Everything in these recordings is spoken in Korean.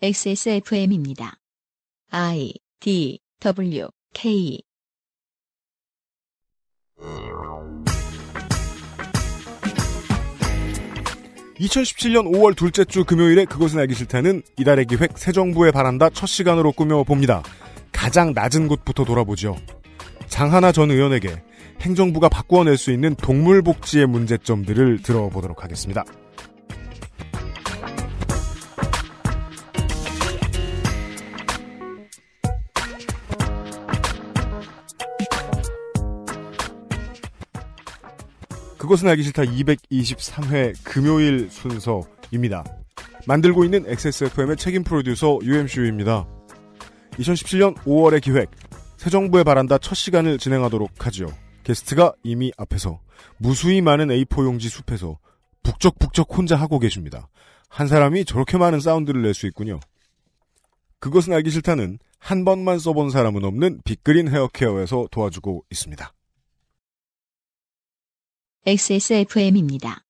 XSFM입니다. I D W K (2017년 5월) 둘째 주 금요일에 그것은 알기 싫다는 이달의 기획 새 정부의 바란다 첫 시간으로 꾸며봅니다 가장 낮은 곳부터 돌아보죠 장하나 전 의원에게 행정부가 바꾸어낼 수 있는 동물복지의 문제점들을 들어보도록 하겠습니다 그것은 알기 싫다 223회 금요일 순서입니다. 만들고 있는 XSFM의 책임 프로듀서 UMCU입니다. 2017년 5월의 기획, 새 정부에 바란다 첫 시간을 진행하도록 하지요. 게스트가 이미 앞에서 무수히 많은 A4 용지 숲에서 북적북적 혼자 하고 계십니다. 한 사람이 저렇게 많은 사운드를 낼 수 있군요. 그것은 알기 싫다는 한 번만 써본 사람은 없는 빅그린 헤어케어에서 도와주고 있습니다. XSFM입니다.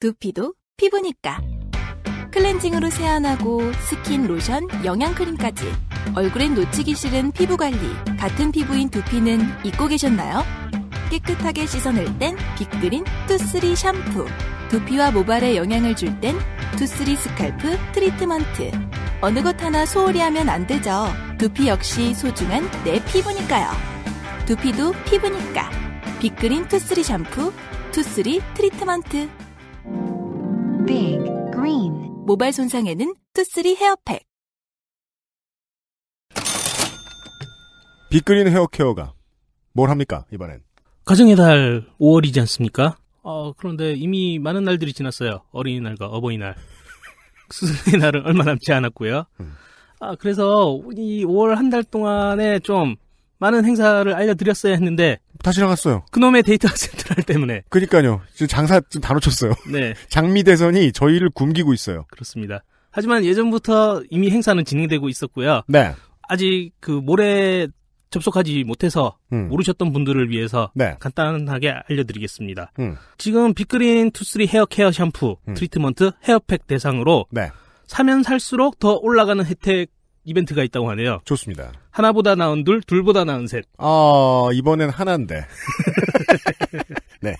두피도 피부니까. 클렌징으로 세안하고 스킨, 로션, 영양크림까지. 얼굴엔 놓치기 싫은 피부관리. 같은 피부인 두피는 잊고 계셨나요? 깨끗하게 씻어낼 땐 빅그린 투쓰리 샴푸. 두피와 모발에 영향을 줄 땐 투쓰리 스칼프 트리트먼트. 어느 것 하나 소홀히 하면 안 되죠. 두피 역시 소중한 내 피부니까요. 두피도 피부니까. 빅그린 투쓰리 샴푸, 투쓰리 트리트먼트. 빅 그린 모발 손상에는 투쓰리 헤어팩. 빅그린 헤어케어가 뭘 합니까 이번엔? 가정의 달 5월이지 않습니까? 어, 그런데 이미 많은 날들이 지났어요. 어린이날과 어버이날. 스승의 날은 얼마 남지 않았고요. 음. 아, 그래서 이 5월 한 달 동안에 좀 많은 행사를 알려드렸어야 했는데 다시 나갔어요. 그놈의 데이터 센트럴 때문에. 그러니까요. 지금 장사 지다 놓쳤어요. 네. 장미 대선이 저희를 굶기고 있어요. 그렇습니다. 하지만 예전부터 이미 행사는 진행되고 있었고요. 네. 아직 그 모레 접속하지 못해서 음. 모르셨던 분들을 위해서 네. 간단하게 알려드리겠습니다. 음. 지금 빅그린 투쓰리 헤어 케어 샴푸 음. 트리트먼트 헤어팩 대상으로 네. 사면 살수록 더 올라가는 혜택 이벤트가 있다고 하네요. 좋습니다. 하나보다 나은 둘, 둘보다 나은 셋. 아, 이번엔 하나인데. 네.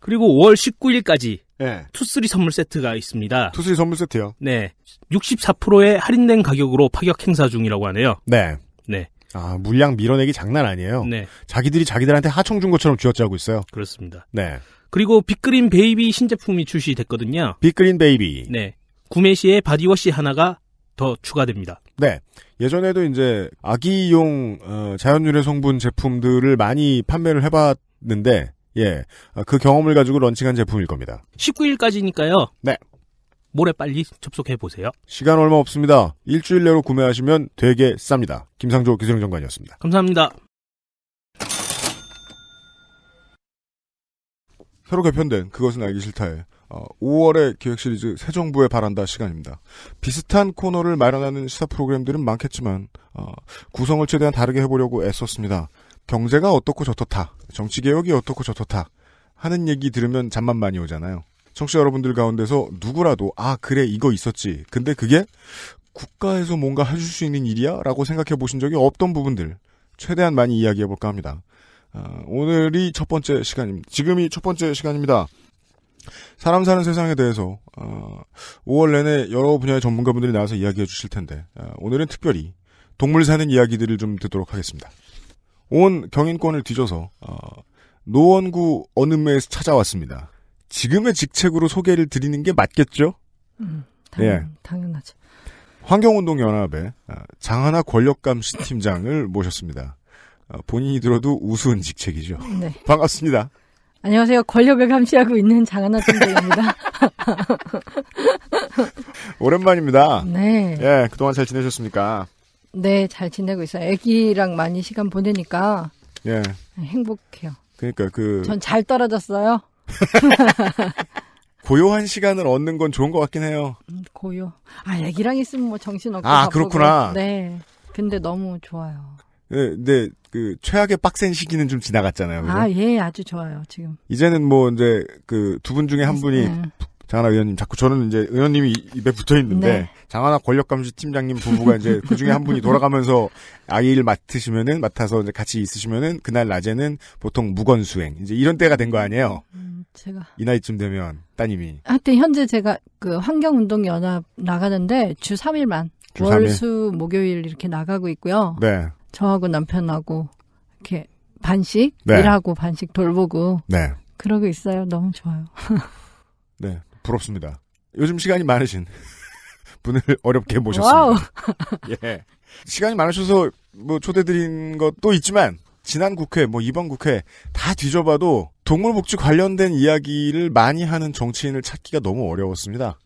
그리고 5월 19일까지 네. 투쓰리 선물 세트가 있습니다. 투쓰리 선물 세트요? 네. 64%의 할인된 가격으로 파격 행사 중이라고 하네요. 네. 네. 아, 물량 밀어내기 장난 아니에요. 네. 자기들이 자기들한테 하청 준 것처럼 쥐어짜고 있어요. 그렇습니다. 네. 그리고 빅그린 베이비 신제품이 출시됐거든요. 빅그린 베이비. 네. 구매 시에 바디워시 하나가 더 추가됩니다. 네. 예전에도 이제 아기용 어, 자연유래 성분 제품들을 많이 판매를 해봤는데 예, 아, 그 경험을 가지고 런칭한 제품일 겁니다. 19일까지니까요. 네. 모레 빨리 접속해 보세요. 시간 얼마 없습니다. 일주일 내로 구매하시면 되게 쌉니다. 김상조 기술정관이었습니다. 감사합니다. 새로 개편된 그것은 알기 싫다에 어, 5월의 기획 시리즈 새 정부에 바란다 시간입니다. 비슷한 코너를 마련하는 시사 프로그램들은 많겠지만 어, 구성을 최대한 다르게 해보려고 애썼습니다. 경제가 어떻고 저렇다, 정치 개혁이 어떻고 저렇다 하는 얘기 들으면 잠만 많이 오잖아요. 청취자 여러분들 가운데서 누구라도 아 그래 이거 있었지. 근데 그게 국가에서 뭔가 해줄 수 있는 일이야라고 생각해 보신 적이 없던 부분들 최대한 많이 이야기해 볼까 합니다. 어, 오늘이 첫 번째 시간입니다. 지금이 첫 번째 시간입니다. 사람 사는 세상에 대해서 어, 5월 내내 여러 분야의 전문가분들이 나와서 이야기해 주실 텐데 어, 오늘은 특별히 동물 사는 이야기들을 좀 듣도록 하겠습니다. 온 경인권을 뒤져서 어, 노원구 어느매에서 찾아왔습니다. 지금의 직책으로 소개를 드리는 게 맞겠죠? 음, 당연, 예. 당연하죠. 환경운동연합의 어, 장하나 권력감시 팀장을 모셨습니다. 어, 본인이 들어도 우스운 직책이죠. 네. 반갑습니다. 안녕하세요. 권력을 감시하고 있는 장하나 선배입니다. 오랜만입니다. 네. 예, 그동안 잘 지내셨습니까? 네, 잘 지내고 있어요. 애기랑 많이 시간 보내니까 예. 행복해요. 그러니까 그전 잘 떨어졌어요. 고요한 시간을 얻는 건 좋은 것 같긴 해요. 음, 고요. 아, 애기랑 있으면 뭐 정신 없고. 아, 바쁘고. 그렇구나. 네. 근데 너무 좋아요. 네, 네, 그 최악의 빡센 시기는 좀 지나갔잖아요. 그죠? 아, 예, 아주 좋아요, 지금. 이제는 뭐 이제 그 두 분 중에 한 분이 네. 장하나 의원님 자꾸 저는 이제 의원님이 입에 붙어 있는데 네. 장하나 권력감시 팀장님 부부가 이제 그 중에 한 분이 돌아가면서 아이를 맡으시면은 맡아서 이제 같이 있으시면은 그날 낮에는 보통 무건 수행 이제 이런 때가 된 거 아니에요? 음, 제가 이 나이쯤 되면 따님이 하여튼 현재 제가 그 환경운동연합 나가는데 주 3일만 월수 목요일 이렇게 나가고 있고요. 네. 저하고 남편하고 이렇게 반씩 네. 일하고 반씩 돌보고 네. 그러고 있어요. 너무 좋아요. 네, 부럽습니다. 요즘 시간이 많으신 분을 어렵게 모셨습니다. 예. 시간이 많으셔서 뭐 초대드린 것도 있지만 지난 국회, 뭐 이번 국회 다 뒤져봐도 동물복지 관련된 이야기를 많이 하는 정치인을 찾기가 너무 어려웠습니다.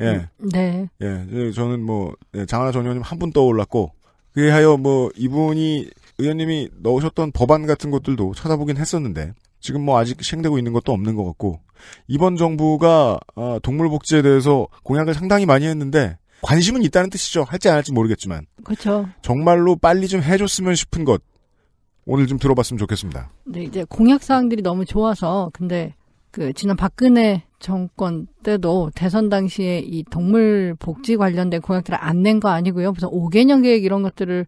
예. 음, 네. 예. 저는 뭐 예, 장하나 전 의원님 한 분 떠올랐고 그에하여뭐 이분이 의원님이 넣으셨던 법안 같은 것들도 찾아보긴 했었는데 지금 뭐 아직 시행되고 있는 것도 없는 것 같고 이번 정부가 아, 동물 복지에 대해서 공약을 상당히 많이 했는데 관심은 있다는 뜻이죠. 할지 안 할지 모르겠지만 그렇죠. 정말로 빨리 좀 해줬으면 싶은 것 오늘 좀 들어봤으면 좋겠습니다. 네, 이제 공약 사항들이 너무 좋아서 근데 그 지난 박근혜 정권 때도 대선 당시에 이 동물 복지 관련된 공약들을 안 낸 거 아니고요. 무슨 5개년 계획 이런 것들을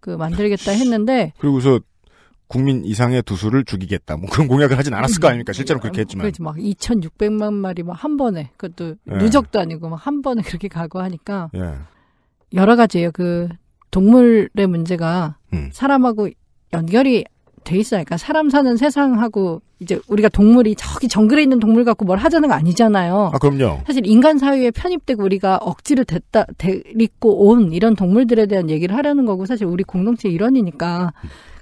그 만들겠다 했는데 그리고서 국민 이상의 두수를 죽이겠다. 뭐 그런 공약을 하진 않았을 거 아닙니까? 실제로 그렇게 음, 했지만. 그지막 2,600만 마리 막 한 번에 그것도 예. 누적도 아니고 막 한 번에 그렇게 가고 하니까 예. 여러 가지예요. 그 동물의 문제가 음. 사람하고 연결이 돼있어요그러니까 사람 사는 세상하고 이제 우리가 동물이 저기 정글에 있는 동물 갖고 뭘 하자는 거 아니잖아요. 아 그럼요. 사실 인간 사회에 편입되고 우리가 억지로 됐다 데리고 온 이런 동물들에 대한 얘기를 하려는 거고 사실 우리 공동체 일원이니까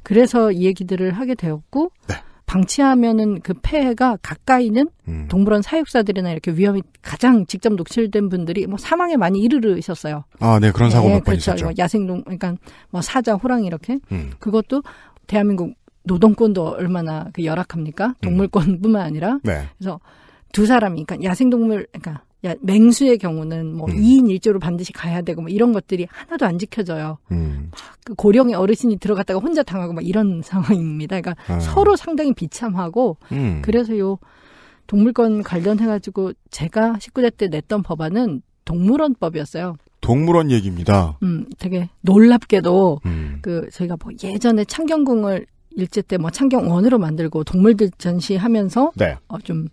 그래서 이 얘기들을 하게 되었고 네. 방치하면은 그 폐해가 가까이는 음. 동물원 사육사들이나 이렇게 위험이 가장 직접 녹실된 분들이 뭐 사망에 많이 이르르셨어요. 아, 네 그런 사고 네, 예, 예, 몇번 그렇죠. 있었죠. 뭐 야생동 그러니까 뭐 사자, 호랑 이렇게 음. 그것도 대한민국 노동권도 얼마나 그 열악합니까? 음. 동물권뿐만 아니라 네. 그래서 두 사람이 그러니까 야생동물 그러니까 야, 맹수의 경우는 뭐 음. 2인 1조로 반드시 가야 되고 뭐 이런 것들이 하나도 안 지켜져요. 음. 그 고령의 어르신이 들어갔다가 혼자 당하고 막 이런 상황입니다. 그러니까 아. 서로 상당히 비참하고 음. 그래서 요 동물권 관련해 가지고 제가 19대 때 냈던 법안은 동물원법이었어요. 동물원 얘기입니다. 음, 되게 놀랍게도 음. 그 저희가 뭐 예전에 창경궁을 일제 때 뭐 창경원으로 만들고 동물들 전시하면서 네. 어, 좀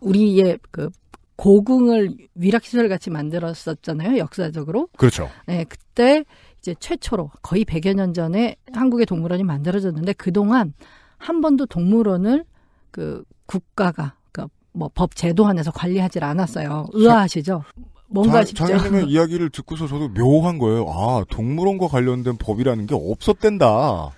우리의 그 고궁을 위락시설 같이 만들었었잖아요, 역사적으로. 그렇죠. 네, 그때 이제 최초로 거의 100여 년 전에 한국의 동물원이 만들어졌는데 그동안 한 번도 동물원을 그 국가가 그뭐법 그러니까 제도 안에서 관리하지 않았어요. 의아하시죠? 뭔가 싶 장님의 이야기를 듣고서 저도 묘한 거예요. 아, 동물원과 관련된 법이라는 게 없었댄다.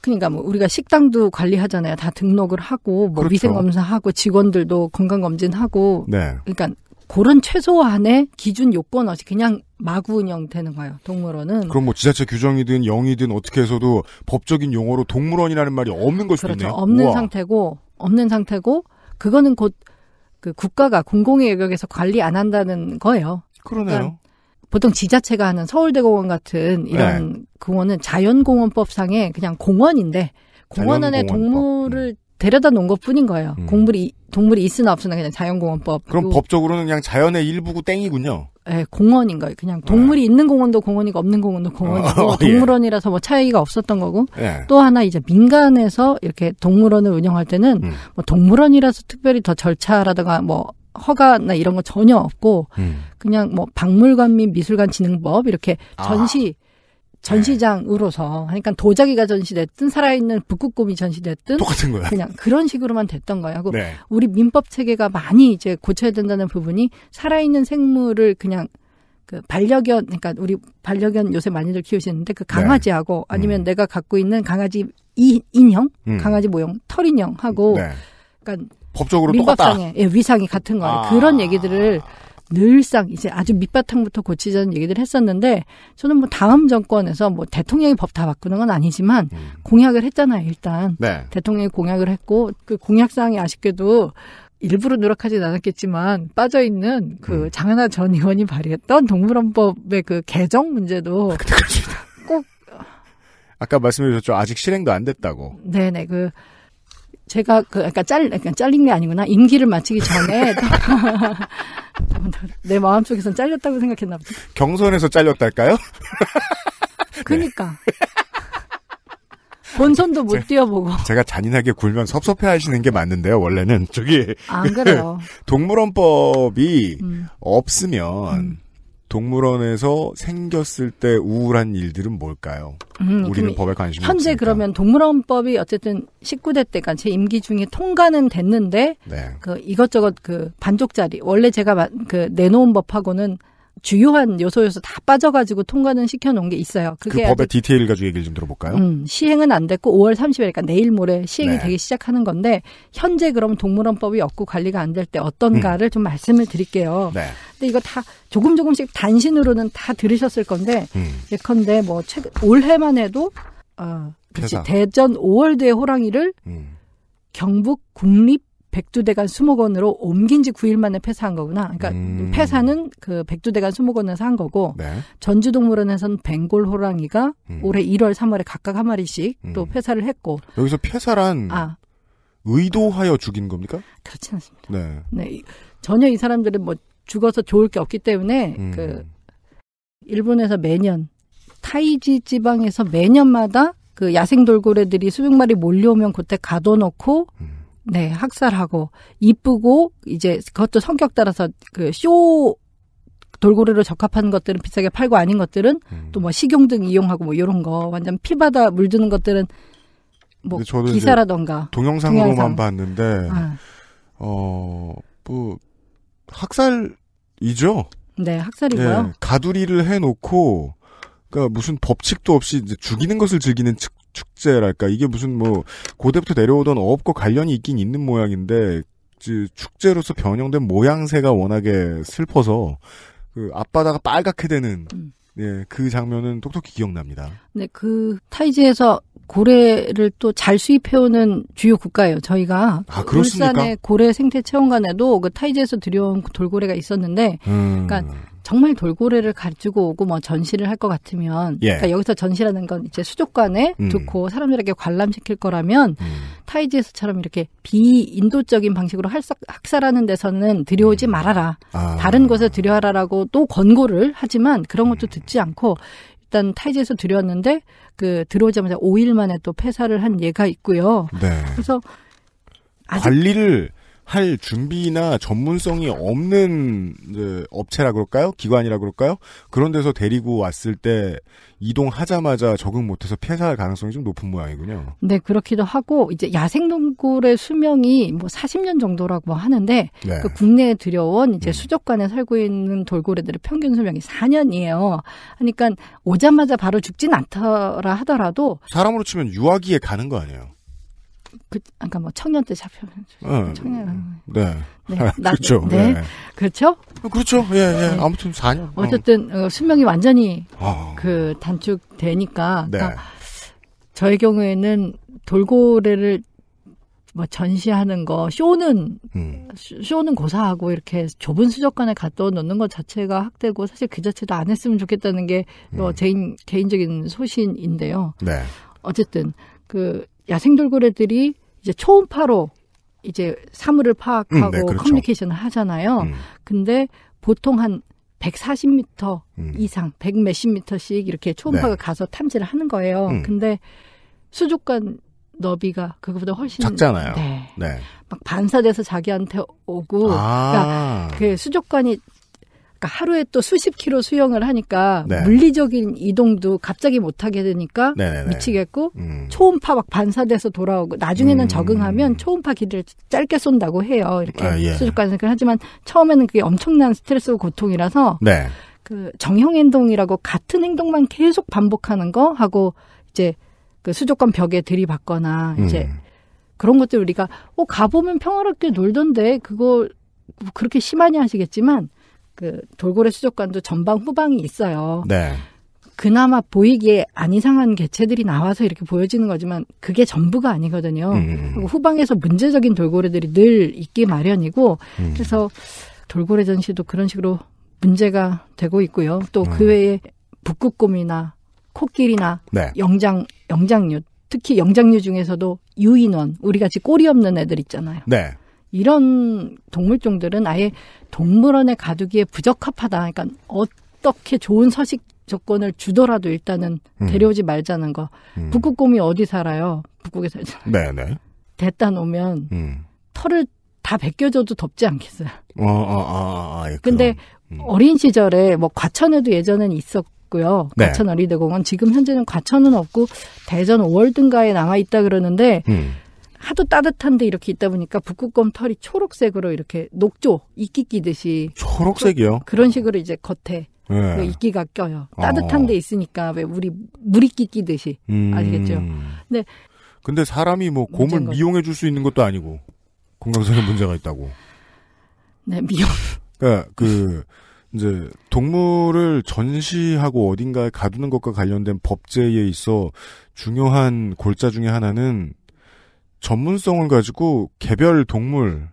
그러니까 뭐 우리가 식당도 관리하잖아요. 다 등록을 하고 뭐 그렇죠. 위생 검사하고 직원들도 건강 검진하고 네. 그러니까 그런 최소한의 기준 요건 없이 그냥 마구 운영되는 거예요. 동물원은. 그럼 뭐 지자체 규정이든 영이든 어떻게 해서도 법적인 용어로 동물원이라는 말이 없는 것이 그렇죠. 있네요. 없는 우와. 상태고 없는 상태고 그거는 곧 그 국가가 공공의 영역에서 관리 안 한다는 거예요. 그러네요. 그러니까 보통 지자체가 하는 서울대공원 같은 이런 네. 공원은 자연공원법상에 그냥 공원인데 공원 안에 동물을 음. 데려다 놓은 것 뿐인 거예요. 음. 동물이, 동물이 있으나 없으나 그냥 자연공원법. 그럼 법적으로는 그냥 자연의 일부고 땡이군요. 네, 공원인 거예요. 그냥 동물이 네. 있는 공원도 공원이고 없는 공원도 공원이고 어, 어 예. 동물원이라서 뭐 차이가 없었던 거고 예. 또 하나 이제 민간에서 이렇게 동물원을 운영할 때는 음. 뭐 동물원이라서 특별히 더 절차라든가 뭐 허가나 이런 거 전혀 없고 음. 그냥 뭐 박물관 및 미술관 진흥법 이렇게 아. 전시 아. 전시장으로서 그러니까 도자기가 전시됐든 살아있는 북극곰이 전시됐든 똑같은 거야. 그냥 그런 식으로만 됐던 거야. 하고 네. 우리 민법 체계가 많이 이제 고쳐야 된다는 부분이 살아있는 생물을 그냥 그 반려견 그러니까 우리 반려견 요새 많이들 키우시는데 그 강아지하고 네. 아니면 음. 내가 갖고 있는 강아지 이, 인형, 음. 강아지 모형, 털 인형하고 네. 그러니까 법적으로 민법상의 예, 위상이 같은 거예요. 아. 그런 얘기들을 늘상 이제 아주 밑바탕부터 고치자는 얘기들 했었는데 저는 뭐 다음 정권에서 뭐 대통령이 법 다 바꾸는 건 아니지만 음. 공약을 했잖아요 일단 네. 대통령이 공약을 했고 그 공약사항이 아쉽게도 일부러 노력하진 않았겠지만 빠져 있는 그 음. 장하나 전 의원이 발의했던 동물원법의 그 개정 문제도 아, 꼭 아까 말씀해 주셨죠 아직 실행도 안 됐다고 네네 그 제가 그 약간 짤 그러니까 린게 아니구나 임기를 마치기 전에 내 마음속에선 잘렸다고 생각했나 보다. 경선에서 잘렸달까요? 그니까. 본선도 못제 뛰어보고. 제가 잔인하게 굴면 섭섭해 하시는 게 맞는데요, 원래는. 저기. 안 그래요. 동물원법이 음. 없으면, 음. 동물원에서 생겼을 때 우울한 일들은 뭘까요? 음, 우리는 법에 관심이 현재 없으니까. 그러면 동물원법이 어쨌든 19대 때가 제 임기 중에 통과는 됐는데 네. 그 이것저것 그 반쪽짜리 원래 제가 그 내놓은 법하고는 주요한 요소에서 다 빠져가지고 통과는 시켜놓은 게 있어요. 그 그게 그 법의 디테일 가지고 얘기를 좀 들어볼까요? 음, 시행은 안 됐고 5월 30일, 그러니까 내일 모레 시행이 네. 되기 시작하는 건데 현재 그럼 동물원법이 없고 관리가 안 될 때 어떤가를 음. 좀 말씀을 드릴게요. 네. 근데 이거 다 조금 조금씩 단신으로는 다 들으셨을 건데 음. 예컨대 뭐 최근 올해만 해도 어, 그렇지, 대전 5월대 호랑이를 음. 경북 국립 백두대간 수목원으로 옮긴 지 9일 만에 폐사한 거구나. 그러니까 음. 폐사는 그 백두대간 수목원에서 한 거고 네. 전주동물원에서는 벵골 호랑이가 음. 올해 1월, 3월에 각각 한 마리씩 음. 또 폐사를 했고 여기서 폐사란 아. 의도하여 죽인 겁니까? 그렇지 않습니다. 네. 네. 전혀 이 사람들은 뭐 죽어서 좋을 게 없기 때문에 음. 그 일본에서 매년 타이지 지방에서 매년마다 그 야생 돌고래들이 수백 마리 몰려오면 그때 가둬놓고 음. 네, 학살하고 이쁘고 이제 그것도 성격 따라서 그 쇼 돌고래로 적합한 것들은 비싸게 팔고 아닌 것들은 음. 또뭐 식용등 이용하고 뭐 이런 거 완전 피바다 물드는 것들은 뭐 기사라던가 동영상으로만 동영상. 봤는데 아. 네. 어뭐 학살이죠. 네, 학살이고요. 예, 가두리를 해놓고 그니까 무슨 법칙도 없이 이제 죽이는 것을 즐기는 측, 축제랄까 이게 무슨 뭐 고대부터 내려오던 어업과 관련이 있긴 있는 모양인데 축제로서 변형된 모양새가 워낙에 슬퍼서 그 앞바다가 빨갛게 되는 음. 예, 그 장면은 똑똑히 기억납니다. 네, 그 타이즈에서 고래를 또 잘 수입해오는 주요 국가예요. 저희가 아, 울산의 고래 생태 체험관에도 그 타이즈에서 들여온 돌고래가 있었는데, 음. 그러니까 정말 돌고래를 가지고 오고 뭐 전시를 할 것 같으면 예. 그러니까 여기서 전시라는 건 이제 수족관에 음. 두고 사람들에게 관람시킬 거라면 음. 타이지에서처럼 이렇게 비인도적인 방식으로 학살, 하는 데서는 들여오지 음. 말아라. 아. 다른 곳에 들여와라라고또 권고를 하지만 그런 것도 듣지 않고 일단 타이지에서 들여왔는데 그 들어오자마자 5일 만에 또 폐사를 한 예가 있고요. 네. 그래서 관리를 할 준비나 전문성이 없는 업체라 그럴까요? 기관이라 그럴까요? 그런 데서 데리고 왔을 때 이동하자마자 적응 못해서 폐사할 가능성이 좀 높은 모양이군요. 네, 그렇기도 하고 이제 야생동굴의 수명이 뭐 40년 정도라고 하는데 네. 그 국내에 들여온 이제 음. 수족관에 살고 있는 돌고래들의 평균 수명이 4년이에요. 그러니까 오자마자 바로 죽진 않더라 하더라도 사람으로 치면 유아기에 가는 거 아니에요? 그 아까 뭐 청년 때 잡혀 네. 어, 음, 청년 네. 네. 아, 나, 그렇죠. 네. 네. 그렇죠? 어, 그렇죠. 예, 예. 네. 아무튼 4년. 어. 어쨌든 어. 수명이 완전히 어. 그 단축되니까 네. 그러니까 저의 경우에는 돌고래를 뭐 전시하는 거 쇼는 음. 쇼는 고사하고 이렇게 좁은 수족관에 갖다 놓는 것 자체가 학대고 사실 그 자체도 안 했으면 좋겠다는 게뭐 음. 개인 개인적인 소신인데요. 네. 어쨌든 그 야생돌고래들이 이제 초음파로 이제 사물을 파악하고 음, 네, 그렇죠. 커뮤니케이션을 하잖아요. 음. 근데 보통 한 140m 음. 이상, 100 몇십 미터씩 이렇게 초음파가 네. 가서 탐지를 하는 거예요. 음. 근데 수족관 너비가 그거보다 훨씬 작잖아요. 네. 네. 막 반사돼서 자기한테 오고 아~ 그러니까 그 수족관이 그러니까 하루에 또 수십 킬로 수영을 하니까 네. 물리적인 이동도 갑자기 못하게 되니까 네네네. 미치겠고 음. 초음파 막 반사돼서 돌아오고 나중에는 음. 적응하면 초음파 기를 짧게 쏜다고 해요. 이렇게 아, 예. 수족관에서 하지만 처음에는 그게 엄청난 스트레스고 고통이라서 네. 그 정형 행동이라고 같은 행동만 계속 반복하는 거 하고 이제 그 수족관 벽에 들이받거나 이제 음. 그런 것들 우리가 어 가보면 평화롭게 놀던데 그거 그렇게 심하냐 하시겠지만 그 돌고래 수족관도 전방 후방이 있어요. 네. 그나마 보이기에 안 이상한 개체들이 나와서 이렇게 보여지는 거지만 그게 전부가 아니거든요. 음. 음, 음. 후방에서 문제적인 돌고래들이 늘 있기 마련이고 음. 그래서 돌고래 전시도 그런 식으로 문제가 되고 있고요. 또그 음. 그 외에 북극곰이나 코끼리나 네. 영장 영장류 특히 영장류 중에서도 유인원 우리 같이 꼬리 없는 애들 있잖아요. 네. 이런 동물종들은 아예 동물원에 가두기에 부적합하다. 그러니까 어떻게 좋은 서식 조건을 주더라도 일단은 음. 데려오지 음. 말자는 거. 음. 북극곰이 어디 살아요? 북극에 살잖아요. 네네. 데다 놓으면 음. 털을 다 벗겨줘도 덥지 않겠어요. 어, 어, 어, 어, 어 예, 근데 음. 어린 시절에 뭐 과천에도 예전엔 있었고요. 네. 과천 어린이대공원 지금 현재는 과천은 없고 대전 월등가에 남아 있다 그러는데 음. 하도 따뜻한데 이렇게 있다 보니까 북극곰 털이 초록색으로 이렇게 녹조 이끼 끼듯이 초록색이요? 그, 런 식으로 이제 겉에 네. 이끼가 껴요. 어. 따뜻한 어. 데 있으니까 왜 우리 물이끼 끼듯이 음. 아시겠죠? 근데 근데 사람이 뭐 곰을 미용해 줄 수 있는 것도 아니고 건강상의 문제가 있다고. 네, 미용. 그러니까 그 이제 동물을 전시하고 어딘가에 가두는 것과 관련된 법제에 있어 중요한 골자 중의 하나는 전문성을 가지고 개별 동물,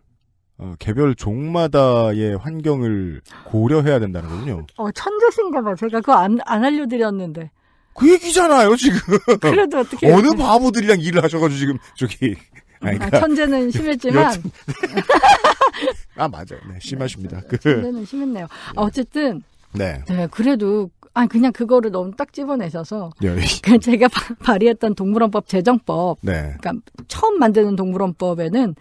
어, 개별 종마다의 환경을 고려해야 된다는 거군요. 어, 천재신가 봐. 제가 그거 안, 안 알려드렸는데. 그 얘기잖아요, 지금. 그래도 어떻게. 어느 바보들이랑 일을 하셔가지고 지금, 저기. 아, 그러니까 아, 천재는 심했지만. 여튼... 아, 맞아요. 네, 심하십니다. 네, 그... 천재는 심했네요. 네. 어쨌든. 네. 네. 그래도 아 그냥 그거를 너무 딱 집어내셔서 그 제가 바, 발의했던 동물원법 제정법 네. 그러니까 처음 만드는 동물원법에는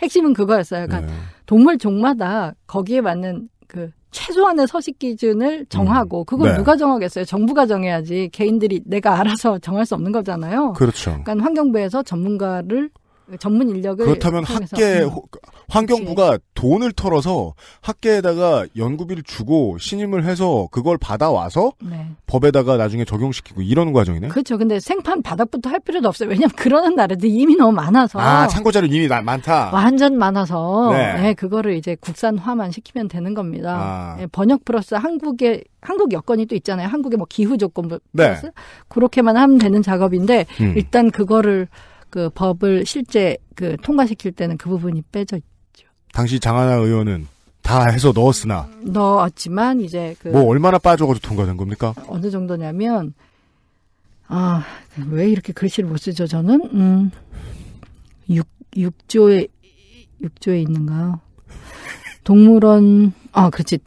핵심은 그거였어요. 그러니까 네. 동물 종마다 거기에 맞는 그 최소한의 서식 기준을 음. 정하고 그걸 네. 누가 정하겠어요? 정부가 정해야지 개인들이 내가 알아서 정할 수 없는 거잖아요. 그렇죠. 그러니까 환경부에서 전문가를 전문 인력을 그렇다면 학계 음. 환경부가 그치. 돈을 털어서 학계에다가 연구비를 주고 신임을 해서 그걸 받아와서 네. 법에다가 나중에 적용시키고 이런 과정이네. 그렇죠. 근데 생판 바닥부터 할 필요도 없어요. 왜냐하면 그러는 나라도 이미 너무 많아서. 아 참고자료 이미 많다. 완전 많아서 네. 네 그거를 이제 국산화만 시키면 되는 겁니다. 아. 네, 번역 플러스 한국의 한국 여건이 또 있잖아요. 한국의 뭐 기후 조건 네. 플러스 그렇게만 하면 되는 작업인데 음. 일단 그거를 그 법을 실제 그 통과시킬 때는 그 부분이 빼져 있죠. 당시 장하나 의원은 다 해서 넣었으나 넣었지만 이제 그뭐 얼마나 빠져가지고 통과된 겁니까? 어느 정도냐면 아왜 이렇게 글씨를 못 쓰죠 저는 음 육, 6조에 육조에 있는가요? 동물원 아 그렇지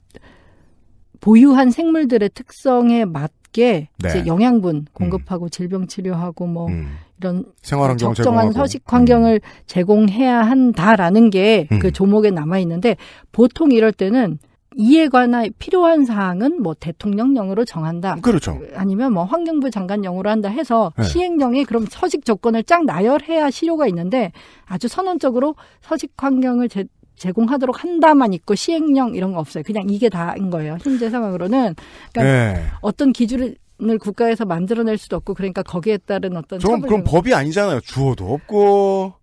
보유한 생물들의 특성에 맞게 네. 이제 영양분 음. 공급하고 음. 질병 치료하고 뭐 음. 이런 생활환경 적정한 서식 환경을 음. 제공해야 한다라는 게그 음. 조목에 남아 있는데 보통 이럴 때는 이에 관한 필요한 사항은 뭐 대통령령으로 정한다. 그렇죠. 아니면 뭐 환경부 장관령으로 한다 해서 네. 시행령에 그럼 서식 조건을 쫙 나열해야 실효가 있는데 아주 선언적으로 서식 환경을 제, 제공하도록 한다만 있고 시행령 이런 거 없어요. 그냥 이게 다인 거예요. 현재 상황으로는 그러니까 네. 어떤 기준을 을 국가에서 만들어낼 수도 없고 그러니까 거기에 따른 어떤 좀 그럼 법이 아니잖아요. 주어도 없고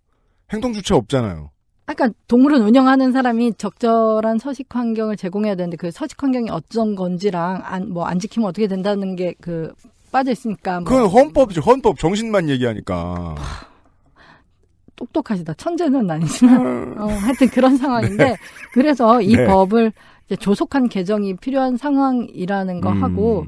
행동 주체 없잖아요. 아, 그러니까 동물원 운영하는 사람이 적절한 서식 환경을 제공해야 되는데 그 서식 환경이 어떤 건지랑 안 뭐안 뭐 지키면 어떻게 된다는 게 그 빠져 있으니까 뭐. 그건 헌법이죠. 헌법 정신만 얘기하니까. 똑똑하시다. 천재는 아니지만 음. 어, 하여튼 그런 네. 상황인데 네. 그래서 이 네. 법을 조속한 개정이 필요한 상황이라는 거 음. 하고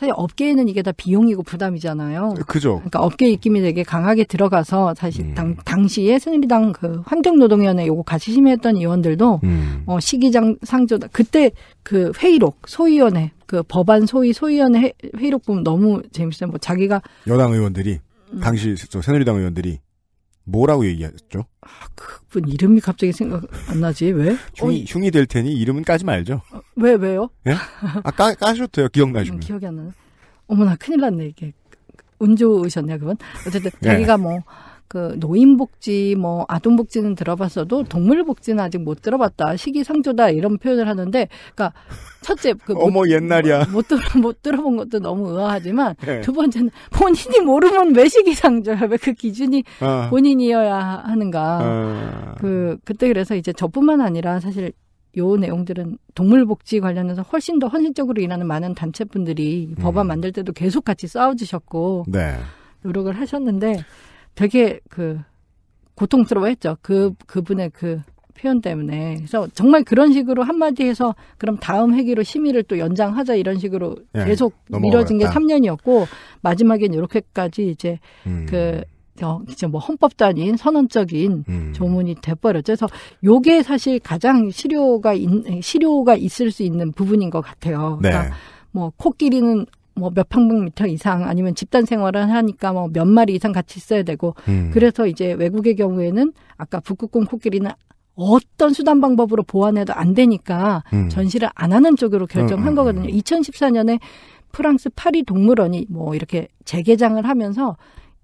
사실 업계에는 이게 다 비용이고 부담이잖아요. 그죠. 그러니까 업계 입김이 되게 강하게 들어가서 사실 음. 당, 당시에 새누리당 그 환경노동위원회 요거 같이 심의했던 의원들도 음. 어, 시기장 상조다 그때 그 회의록 소위원회 그 법안 소위 소위원회 회의록 보면 너무 재밌어요. 뭐 자기가 여당 의원들이 음. 당시 저 새누리당 의원들이 뭐라고 얘기했죠? 아, 그분 이름이 갑자기 생각 안 나지? 왜? 흉이, 흉이 될 테니 이름은 까지 말죠. 아, 왜, 왜요? 예? 아, 까, 까셔도 돼요. 기억나시면. 음, 기억이 안 나네. 어머나, 큰일 났네, 이게. 그, 그, 운 좋으셨냐, 그분? 어쨌든, 네. 자기가 예. 뭐, 그 노인복지 뭐 아동복지는 들어봤어도 동물복지는 아직 못 들어봤다 시기상조다 이런 표현을 하는데 그러니까 첫째 그 못, 어머 옛날이야 못, 들어 못 들어본 것도 너무 의아하지만 네. 두 번째는 본인이 모르면 왜 시기상조야 왜 그 기준이 아. 본인이어야 하는가 아. 그 그때 그래서 이제 저뿐만 아니라 사실 요 내용들은 동물복지 관련해서 훨씬 더 헌신적으로 일하는 많은 단체분들이 음. 법안 만들 때도 계속 같이 싸워주셨고 네. 노력을 하셨는데 되게 그 고통스러워했죠. 그 그분의 그 표현 때문에 그래서 정말 그런 식으로 한마디 해서 그럼 다음 회기로 심의를 또 연장하자 이런 식으로 예, 계속 미뤄진 게 3년이었고 마지막엔 이렇게까지 이제 음. 그 어, 이제 뭐 헌법도 아닌 선언적인 음. 조문이 돼버렸죠. 그래서 요게 사실 가장 실효가 있, 실효가 있을 수 있는 부분인 것 같아요. 그러니까 네. 뭐 코끼리는 뭐몇 평방미터 이상 아니면 집단 생활을 하니까 뭐 몇 마리 이상 같이 있어야 되고 음. 그래서 이제 외국의 경우에는 아까 북극곰 코끼리는 어떤 수단 방법으로 보완해도 안 되니까 음. 전시를 안 하는 쪽으로 결정한 음, 음 거거든요. 2014년에 음. 프랑스 파리 동물원이 뭐 이렇게 재개장을 하면서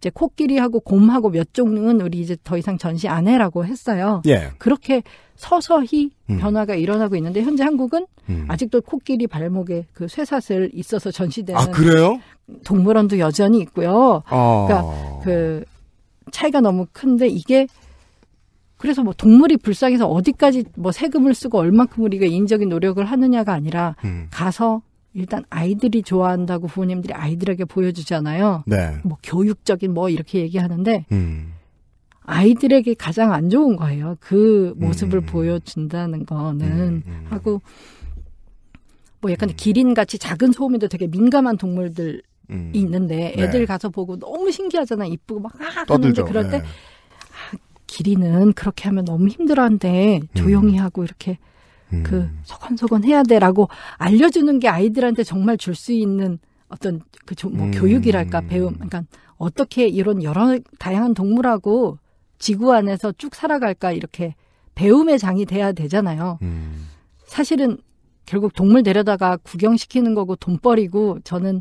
이제 코끼리하고 곰하고 몇 종은 우리 이제 더 이상 전시 안 해라고 했어요. 예. 그렇게 서서히 음. 변화가 일어나고 있는데 현재 한국은 음. 아직도 코끼리 발목에 그 쇠사슬 있어서 전시되는 아, 그래요? 동물원도 여전히 있고요. 아. 그러니까 그 차이가 너무 큰데 이게 그래서 뭐 동물이 불쌍해서 어디까지 뭐 세금을 쓰고 얼만큼 우리가 인적인 노력을 하느냐가 아니라 음. 가서 일단 아이들이 좋아한다고 부모님들이 아이들에게 보여주잖아요. 네. 뭐 교육적인 뭐 이렇게 얘기하는데 음. 아이들에게 가장 안 좋은 거예요. 그 모습을 음. 보여준다는 거는 음. 음. 하고 뭐 약간 음. 기린 같이 작은 소음에도 되게 민감한 동물들 이 음. 있는데 네. 애들 네. 가서 보고 너무 신기하잖아. 이쁘고 막 아, 떠들죠. 하는데 그럴 때 네. 아, 기린은 그렇게 하면 너무 힘들어한데 조용히 하고 이렇게 그 소곤소곤 음. 해야 돼라고 알려주는 게 아이들한테 정말 줄 수 있는 어떤 그뭐 음. 교육이랄까 배움 그러니까 어떻게 이런 여러 다양한 동물하고 지구 안에서 쭉 살아갈까 이렇게 배움의 장이 돼야 되잖아요. 음. 사실은 결국 동물 데려다가 구경시키는 거고 돈벌이고 저는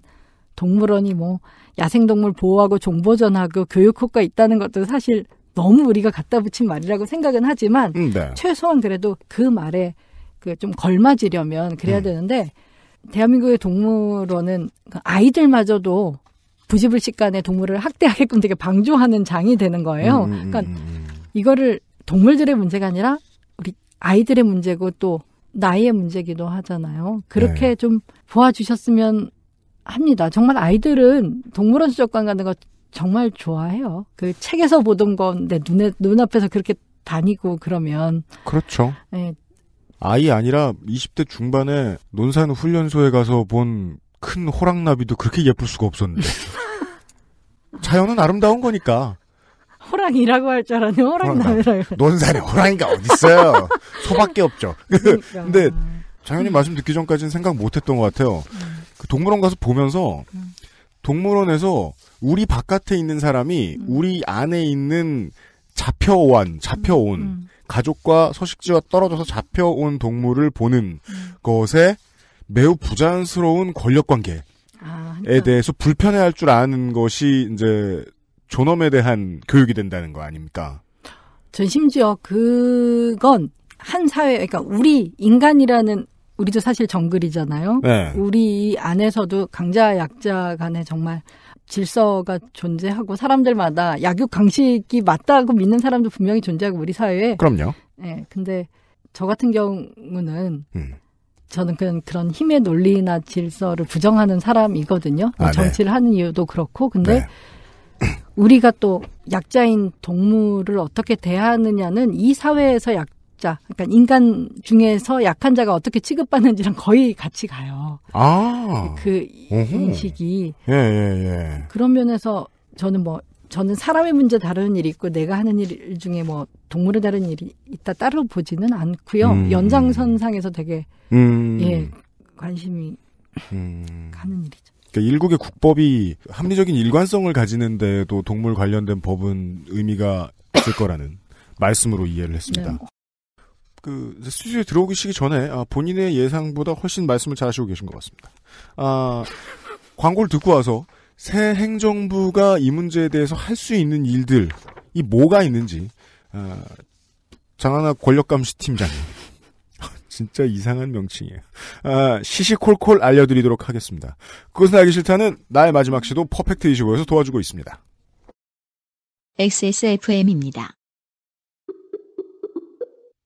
동물원이 뭐 야생동물 보호하고 종보전하고 교육 효과 있다는 것도 사실 너무 우리가 갖다 붙인 말이라고 생각은 하지만 음, 네. 최소한 그래도 그 말에 그좀 걸맞으려면 그래야 네. 되는데 대한민국의 동물원은 그 아이들마저도 부지불식간에 동물을 학대하게끔 되게 방조하는 장이 되는 거예요. 음, 음 그러니까 음, 음, 이거를 동물들의 문제가 아니라 우리 아이들의 문제고 또 나이의 문제기도 하잖아요. 그렇게 네. 좀 보아주셨으면 합니다. 정말 아이들은 동물원 수족관 가는 거 정말 좋아해요. 그 책에서 보던 건내 눈에 눈앞에서 그렇게 다니고 그러면 그렇죠. 네, 아이 아니라 20대 중반에 논산 훈련소에 가서 본 큰 호랑나비도 그렇게 예쁠 수가 없었는데. 자연은 아름다운 거니까. 호랑이라고 할 줄알았는호랑나비라 호랑 논산에 호랑이가 어딨어요. 소밖에 없죠. 그러니까. 근데 장현님 음. 말씀 듣기 전까지는 생각 못했던 것 같아요. 음. 그 동물원 가서 보면서 음. 동물원에서 우리 바깥에 있는 사람이 우리 안에 있는 잡혀온 잡혀온 가족과 서식지와 떨어져서 잡혀온 동물을 보는 음. 것에 매우 부자연스러운 권력 관계에 아, 대해서 불편해할 줄 아는 것이 이제 존엄에 대한 교육이 된다는 거 아닙니까? 전 심지어 그건 한 사회, 그러니까 우리 인간이라는 우리도 사실 정글이잖아요. 네. 우리 안에서도 강자 약자 간에 정말 질서가 존재하고 사람들마다 약육 강식이 맞다고 믿는 사람도 분명히 존재하고 우리 사회에 그럼요. 네, 근데 저 같은 경우는 음. 저는 그런 그런 힘의 논리나 질서를 부정하는 사람이거든요. 뭐 아, 네. 정치를 네. 하는 이유도 그렇고 근데 네. 우리가 또 약자인 동물을 어떻게 대하느냐는 이 사회에서 약 자, 그러니까 인간 중에서 약한 자가 어떻게 취급받는지랑 거의 같이 가요. 아. 그 어흠. 인식이. 예, 예, 예. 그런 면에서 저는 뭐, 저는 사람의 문제 다루는 일이 있고 내가 하는 일 중에 뭐 동물을 다루는 일이 있다 따로 보지는 않고요. 음. 연장선상에서 되게 음. 예 관심이 음. 가는 일이죠. 그러니까 일국의 국법이 합리적인 일관성을 가지는데도 동물 관련된 법은 의미가 있을 거라는 말씀으로 이해를 했습니다. 네. 뭐그 스튜디오에 들어오기 전에 아, 본인의 예상보다 훨씬 말씀을 잘하시고 계신 것 같습니다. 아, 광고를 듣고 와서 새 행정부가 이 문제에 대해서 할 수 있는 일들이 뭐가 있는지 아, 장하나 권력감시 팀장님 진짜 이상한 명칭이에요. 아, 시시콜콜 알려드리도록 하겠습니다. 그것은 알기 싫다는 나의 마지막 시도 퍼펙트 25에서 도와주고 있습니다. XSFM입니다.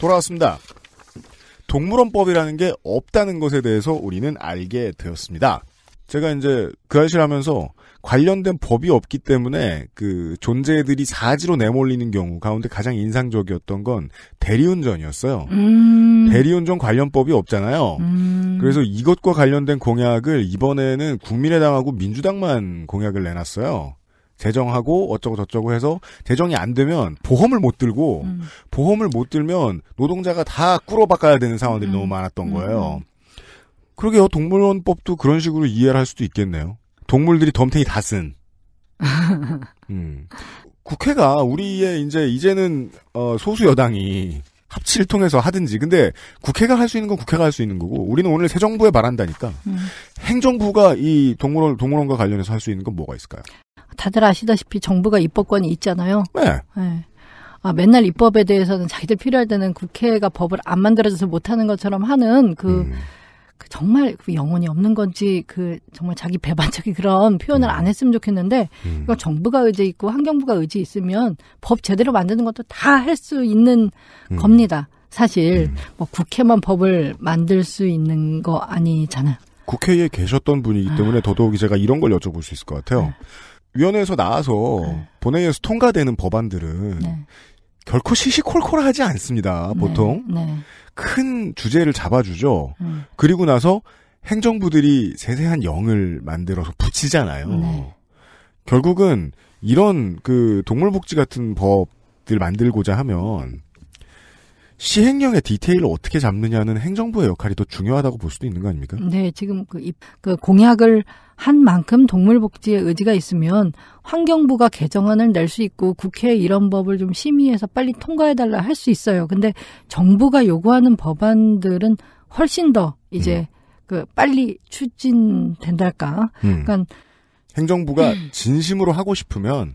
돌아왔습니다. 동물원법이라는 게 없다는 것에 대해서 우리는 알게 되었습니다. 제가 이제 그 아실 하면서 관련된 법이 없기 때문에 그 존재들이 사지로 내몰리는 경우 가운데 가장 인상적이었던 건 대리운전이었어요. 음. 대리운전 관련법이 없잖아요. 음. 그래서 이것과 관련된 공약을 이번에는 국민의당하고 민주당만 공약을 내놨어요. 재정하고 어쩌고 저쩌고 해서 재정이 안 되면 보험을 못 들고 음. 보험을 못 들면 노동자가 다 꾸러박아야 되는 상황들이 음. 너무 많았던 음. 거예요. 그러게요. 동물원법도 그런 식으로 이해를 할 수도 있겠네요. 동물들이 덤탱이 다 쓴. 음. 국회가 우리의 이제 이제는 어, 소수 여당이 합치를 통해서 하든지 근데 국회가 할 수 있는 건 국회가 할 수 있는 거고 우리는 오늘 새 정부에 말한다니까 음. 행정부가 이 동물원 동물원과 관련해서 할 수 있는 건 뭐가 있을까요? 다들 아시다시피 정부가 입법권이 있잖아요. 네. 네. 아, 맨날 입법에 대해서는 자기들 필요할 때는 국회가 법을 안 만들어줘서 못하는 것처럼 하는 그, 음. 그 정말 그 영혼이 없는 건지 그 정말 자기 배반적인 그런 표현을 음. 안 했으면 좋겠는데 음. 이거 정부가 의지 있고 환경부가 의지 있으면 법 제대로 만드는 것도 다 할 수 있는 음. 겁니다. 사실 음. 뭐 국회만 법을 만들 수 있는 거 아니잖아요. 국회에 계셨던 분이기 때문에 아. 더더욱 제가 이런 걸 여쭤볼 수 있을 것 같아요. 네. 위원회에서 나와서 네. 본회의에서 통과되는 법안들은 네. 결코 시시콜콜하지 않습니다. 네. 보통 네. 큰 주제를 잡아주죠. 음. 그리고 나서 행정부들이 세세한 영을 만들어서 붙이잖아요. 네. 결국은 이런 그 동물복지 같은 법들 만들고자 하면 시행령의 디테일을 어떻게 잡느냐는 행정부의 역할이 더 중요하다고 볼 수도 있는 거 아닙니까? 네, 지금 그, 입, 그 공약을 한 만큼 동물복지에 의지가 있으면 환경부가 개정안을 낼 수 있고 국회에 이런 법을 좀 심의해서 빨리 통과해달라 할 수 있어요. 근데 정부가 요구하는 법안들은 훨씬 더 이제 음. 그 빨리 추진된달까. 음. 그러니까 행정부가 진심으로 하고 싶으면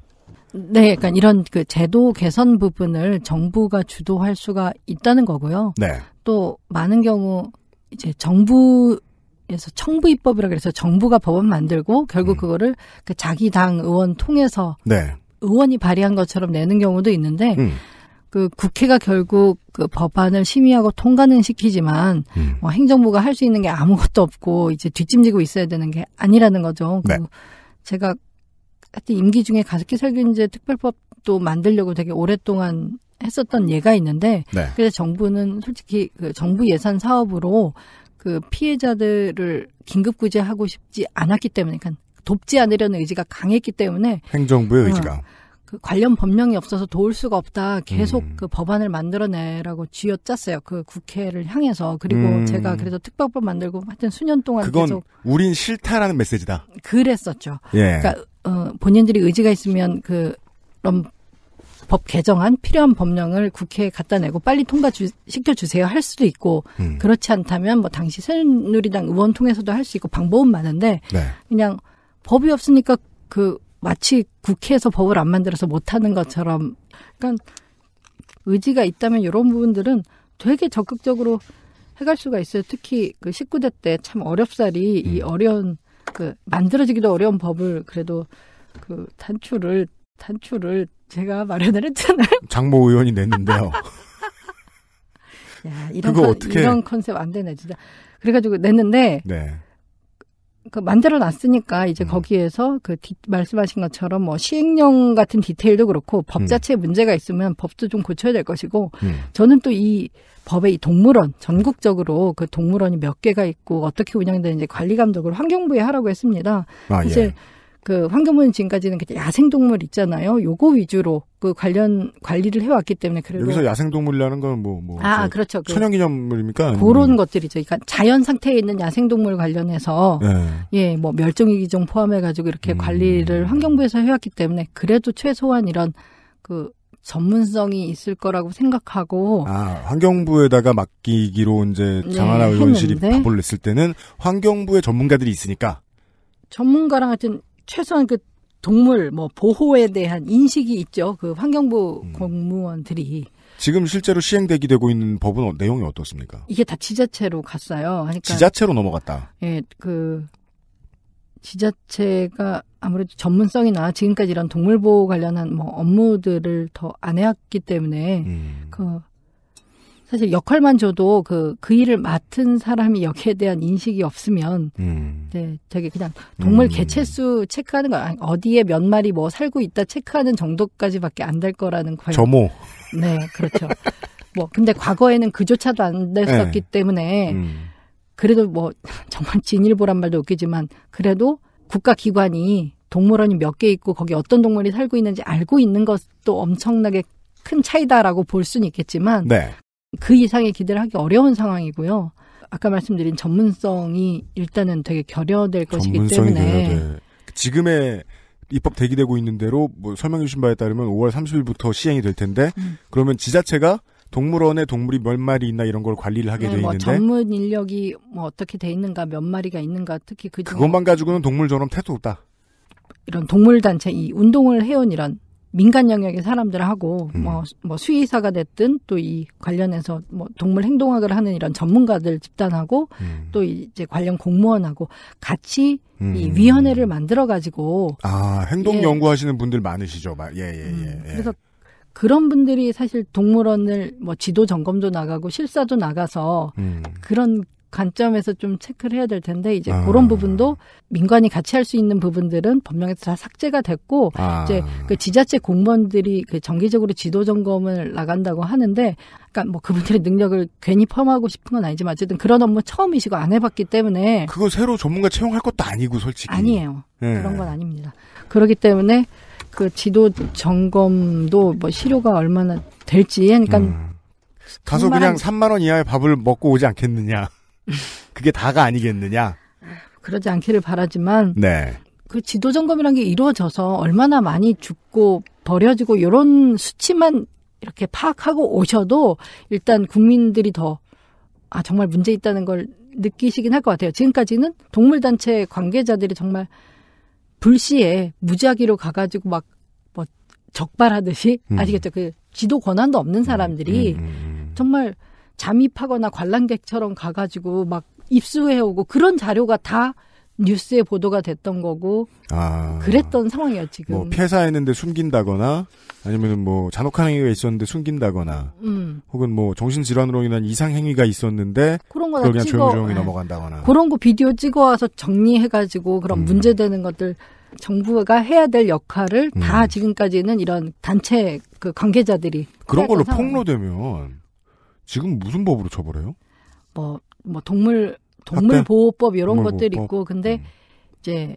네, 그러니까 이런 그 제도 개선 부분을 정부가 주도할 수가 있다는 거고요. 네. 또 많은 경우 이제 정부 에서 청부 입법이라 그래서 정부가 법안 만들고 결국 음. 그거를 그 자기 당 의원 통해서 네. 의원이 발의한 것처럼 내는 경우도 있는데 음. 그 국회가 결국 그 법안을 심의하고 통과는 시키지만 음. 뭐 행정부가 할 수 있는 게 아무것도 없고 이제 뒷짐지고 있어야 되는 게 아니라는 거죠. 네. 그 제가 하여튼 임기 중에 가습기 살균제 특별법도 만들려고 되게 오랫동안 했었던 예가 있는데 네. 그래서 정부는 솔직히 그 정부 예산 사업으로 그 피해자들을 긴급 구제하고 싶지 않았기 때문에 그러니까 돕지 않으려는 의지가 강했기 때문에 행정부의 어, 의지가 그 관련 법령이 없어서 도울 수가 없다 계속 음. 그 법안을 만들어내라고 쥐어짰어요 그 국회를 향해서 그리고 음. 제가 그래서 특별법 만들고 하여튼 수년 동안 그건 계속 우린 싫다라는 메시지다 그랬었죠 예. 그러니까 어, 본인들이 의지가 있으면 그, 그런 법 개정안 필요한 법령을 국회에 갖다 내고 빨리 통과 시켜주세요 할 수도 있고 음. 그렇지 않다면 뭐 당시 새누리당 의원 통해서도 할 수 있고 방법은 많은데 네. 그냥 법이 없으니까 그 마치 국회에서 법을 안 만들어서 못하는 것처럼 그러니까 의지가 있다면 이런 부분들은 되게 적극적으로 해갈 수가 있어요. 특히 그 19대 때 참 어렵사리 음. 이 어려운 그 만들어지기도 어려운 법을 그래도 그 탄출을 탄출을 제가 마련을 했잖아요. 장모 의원이 냈는데요. 야, 이런 그거 컨, 어떻게 이런 컨셉 안 되네 진짜. 그래가지고 냈는데 네. 그 만들어 놨으니까 이제 음. 거기에서 그 디, 말씀하신 것처럼 뭐 시행령 같은 디테일도 그렇고 법 음. 자체에 음. 문제가 있으면 법도 좀 고쳐야 될 것이고 음. 저는 또 이 법의 이 동물원 전국적으로 그 동물원이 몇 개가 있고 어떻게 운영되는지 관리 감독을 환경부에 하라고 했습니다. 아, 이제 예. 그 환경부는 지금까지는 야생동물 있잖아요. 요거 위주로 그 관련 관리를 해왔기 때문에 그래도 여기서 야생동물이라는 건 뭐뭐 뭐 아, 그렇죠. 그 천연기념물입니까? 그런 것들이죠. 그러니까 자연 상태에 있는 야생동물 관련해서 네. 예, 뭐 멸종위기종 포함해 가지고 이렇게 음... 관리를 환경부에서 해왔기 때문에 그래도 최소한 이런 그 전문성이 있을 거라고 생각하고 아 환경부에다가 맡기기로 이제 네, 장하나 네, 의원실이 했는데. 답을 냈을 때는 환경부의 전문가들이 있으니까 전문가랑 하여튼 최소한 그 동물 뭐 보호에 대한 인식이 있죠. 그 환경부 음. 공무원들이 지금 실제로 시행되기 되고 있는 법은 어, 내용이 어떻습니까? 이게 다 지자체로 갔어요. 그러니까 지자체로 넘어갔다. 예, 그 지자체가 아무래도 전문성이나 지금까지 이런 동물 보호 관련한 뭐 업무들을 더 안 해왔기 때문에 음. 그 사실 역할만 줘도 그, 그 일을 맡은 사람이 여기에 대한 인식이 없으면, 음. 이제 네, 되게 그냥 동물 음. 개체수 체크하는 거, 어디에 몇 마리 뭐 살고 있다 체크하는 정도까지밖에 안 될 거라는 거예요. 점호. 네, 그렇죠. 뭐, 근데 과거에는 그조차도 안 됐었기 네. 때문에, 음. 그래도 뭐, 정말 진일보란 말도 웃기지만, 그래도 국가기관이 동물원이 몇 개 있고 거기 어떤 동물이 살고 있는지 알고 있는 것도 엄청나게 큰 차이다라고 볼 수는 있겠지만 네. 그 이상의 기대를 하기 어려운 상황이고요. 아까 말씀드린 전문성이 일단은 되게 결여될 것이기 때문에 돼 지금의 입법 대기되고 있는 대로 뭐 설명해 주신 바에 따르면 5월 30일부터 시행이 될 텐데 음. 그러면 지자체가 동물원에 동물이 몇 마리 있나 이런 걸 관리를 하게 네, 돼뭐 있는데 전문 인력이 뭐 어떻게 돼 있는가 몇 마리가 있는가 특히 그 그것만 가지고는 동물처럼 태도 없다. 이런 동물 단체 이 운동을 해온 이런 민간 영역의 사람들하고 음. 뭐, 뭐 수의사가 됐든 또 이 관련해서 뭐 동물 행동학을 하는 이런 전문가들 집단하고 음. 또 이제 관련 공무원하고 같이 음. 이 위원회를 만들어 가지고 아 행동 예. 연구하시는 분들 많으시죠, 예예예. 예, 예, 예, 음, 예, 그래서 그런 분들이 사실 동물원을 뭐 지도 점검도 나가고 실사도 나가서 음. 그런 관점에서 좀 체크를 해야 될 텐데 이제 아. 그런 부분도 민간이 같이 할 수 있는 부분들은 법령에서 다 삭제가 됐고 아. 이제 그 지자체 공무원들이 그 정기적으로 지도 점검을 나간다고 하는데 그러니까 뭐 그분들의 능력을 괜히 펌하고 싶은 건 아니지만 어쨌든 그런 업무 처음이시고 안 해봤기 때문에 그거 새로 전문가 채용할 것도 아니고 솔직히 아니에요 네. 그런 건 아닙니다 그렇기 때문에 그 지도 점검도 뭐 실효가 얼마나 될지 그러니까 음. 가서 그냥 3만 원 이하의 밥을 먹고 오지 않겠느냐. 그게 다가 아니겠느냐. 그러지 않기를 바라지만 네. 그 지도 점검이라는게 이루어져서 얼마나 많이 죽고 버려지고 이런 수치만 이렇게 파악하고 오셔도 일단 국민들이 더 아 정말 문제 있다는 걸 느끼시긴 할 것 같아요. 지금까지는 동물 단체 관계자들이 정말 불시에 무작위로 가가지고 막 뭐 적발하듯이 음. 아시겠죠? 그 지도 권한도 없는 사람들이 음, 음, 정말 잠입하거나 관람객처럼 가가지고 막 입수해오고 그런 자료가 다 뉴스에 보도가 됐던 거고 아, 그랬던 상황이야 지금. 뭐 폐사했는데 숨긴다거나 아니면은 뭐 잔혹한 행위가 있었는데 숨긴다거나 음. 혹은 뭐 정신 질환으로 인한 이상 행위가 있었는데 그런 거 그냥 찍어, 조용조용히 네. 넘어간다거나 그런 거 비디오 찍어와서 정리해가지고 그런 음. 문제되는 것들 정부가 해야 될 역할을 음. 다 지금까지는 이런 단체 그 관계자들이 그런 걸로 상황. 폭로되면 지금 무슨 법으로 처벌해요? 뭐, 뭐 동물 동물보호법 이런 동물 것들 있고 근데 음. 이제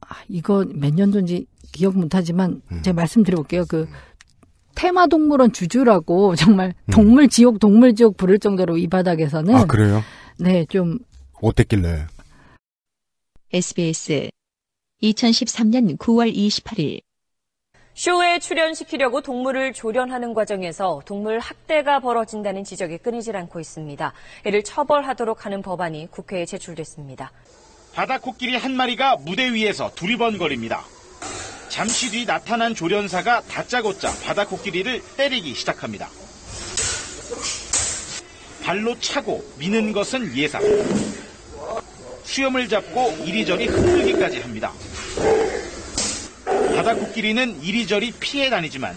아, 이거 몇 년 전인지 기억 못하지만 음. 제가 말씀드려볼게요. 그 음. 테마 동물원 주주라고 정말 음. 동물 지옥 동물 지옥 부를 정도로 이 바닥에서는 아 그래요? 네좀 어땠길래? SBS 2013년 9월 28일 쇼에 출연시키려고 동물을 조련하는 과정에서 동물 학대가 벌어진다는 지적이 끊이질 않고 있습니다. 이를 처벌하도록 하는 법안이 국회에 제출됐습니다. 바다 코끼리 한 마리가 무대 위에서 두리번거립니다. 잠시 뒤 나타난 조련사가 다짜고짜 바다 코끼리를 때리기 시작합니다. 발로 차고 미는 것은 예상. 수염을 잡고 이리저리 흔들기까지 합니다. 바다코끼리는 이리저리 피해 다니지만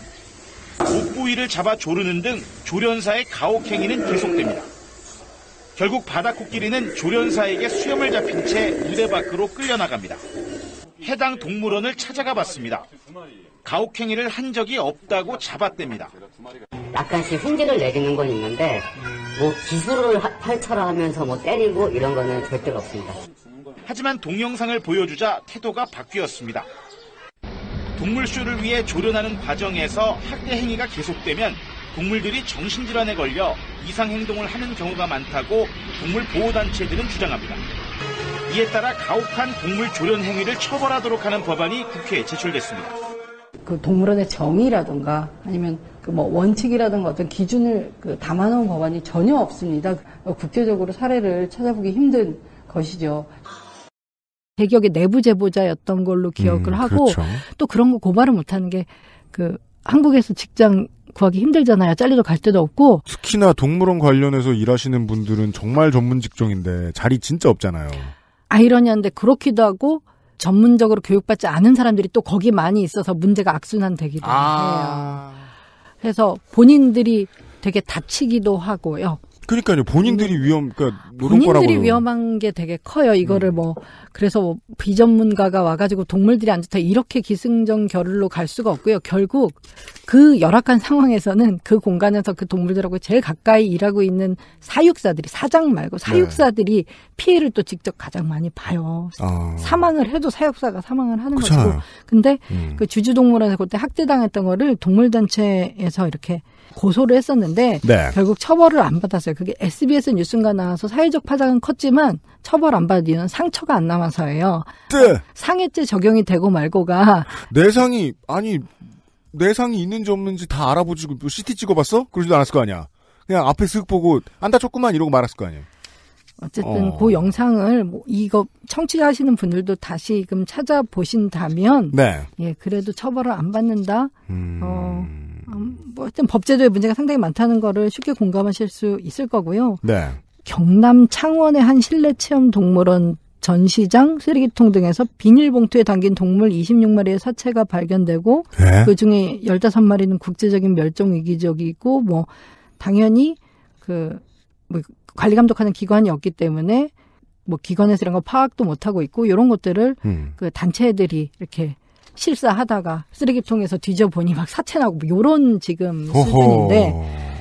목 부위를 잡아 조르는 등 조련사의 가혹 행위는 계속됩니다. 결국 바다코끼리는 조련사에게 수염을 잡힌 채 무대 밖으로 끌려나갑니다. 해당 동물원을 찾아가 봤습니다. 가혹행위를 한 적이 없다고 잡았답니다. 약간씩 흉기를 내리는 건 있는데 뭐 기술을 탈처라 하면서 뭐 때리고 이런 거는 절대 없습니다. 하지만 동영상을 보여주자 태도가 바뀌었습니다. 동물쇼를 위해 조련하는 과정에서 학대 행위가 계속되면 동물들이 정신질환에 걸려 이상행동을 하는 경우가 많다고 동물보호단체들은 주장합니다. 이에 따라 가혹한 동물 조련 행위를 처벌하도록 하는 법안이 국회에 제출됐습니다. 그 동물원의 정의라든가 아니면 그 뭐 원칙이라든가 어떤 기준을 그 담아놓은 법안이 전혀 없습니다. 국제적으로 사례를 찾아보기 힘든 것이죠. 대기업의 내부 제보자였던 걸로 기억을 음, 하고 그렇죠. 또 그런 거 고발을 못하는 게 그 한국에서 직장 구하기 힘들잖아요. 잘려도 갈 데도 없고. 특히나 동물원 관련해서 일하시는 분들은 정말 전문 직종인데 자리 진짜 없잖아요. 아이러니한데 그렇기도 하고 전문적으로 교육받지 않은 사람들이 또 거기 많이 있어서 문제가 악순환 되기도 아. 해요. 그래서 본인들이 되게 다치기도 하고요. 그러니까요. 본인들이 음. 위험, 그러니까 본인들이 위험한 게 되게 커요. 이거를 음. 뭐 그래서 뭐 비전문가가 와가지고 동물들이 안 좋다 이렇게 기승전 결을로 갈 수가 없고요. 결국 그 열악한 상황에서는 그 공간에서 그 동물들하고 제일 가까이 일하고 있는 사육사들이 사장 말고 네. 사육사들이 네. 피해를 또 직접 가장 많이 봐요. 어. 사망을 해도 사육사가 사망을 하는 그렇 거죠. 근데 음. 그 주주동물원에서 그때 학대당했던 거를 동물단체에서 이렇게 고소를 했었는데 네. 결국 처벌을 안 받았어요. 그게 SBS 뉴스인가 나와서 사회적 파장은 컸지만 처벌 안 받은 이유는 상처가 안 남아서예요. 네. 어, 상해죄 적용이 되고 말고가 내상이 아니 내상이 있는지 없는지 다 알아보지고 뭐 CT 찍어봤어? 그러지도 않았을 거 아니야. 그냥 앞에 쓱 보고 안 다쳤구만 이러고 말았을 거 아니에요. 어쨌든 어. 그 영상을 뭐 이거 청취하시는 분들도 다시금 찾아보신다면 네. 예 그래도 처벌을 안 받는다. 음... 어. 음, 뭐 하여튼 법제도의 문제가 상당히 많다는 거를 쉽게 공감하실 수 있을 거고요. 네. 경남 창원의 한 실내 체험 동물원 전시장, 쓰레기통 등에서 비닐봉투에 담긴 동물 26마리의 사체가 발견되고 네. 그 중에 15마리는 국제적인 멸종 위기적이고 뭐 당연히 그뭐 관리 감독하는 기관이 없기 때문에 뭐 기관에서 이런 거 파악도 못 하고 있고 이런 것들을 음. 그 단체들이 이렇게 실사하다가 쓰레기통에서 뒤져보니 막 사체나고 뭐 요런 지금 수준인데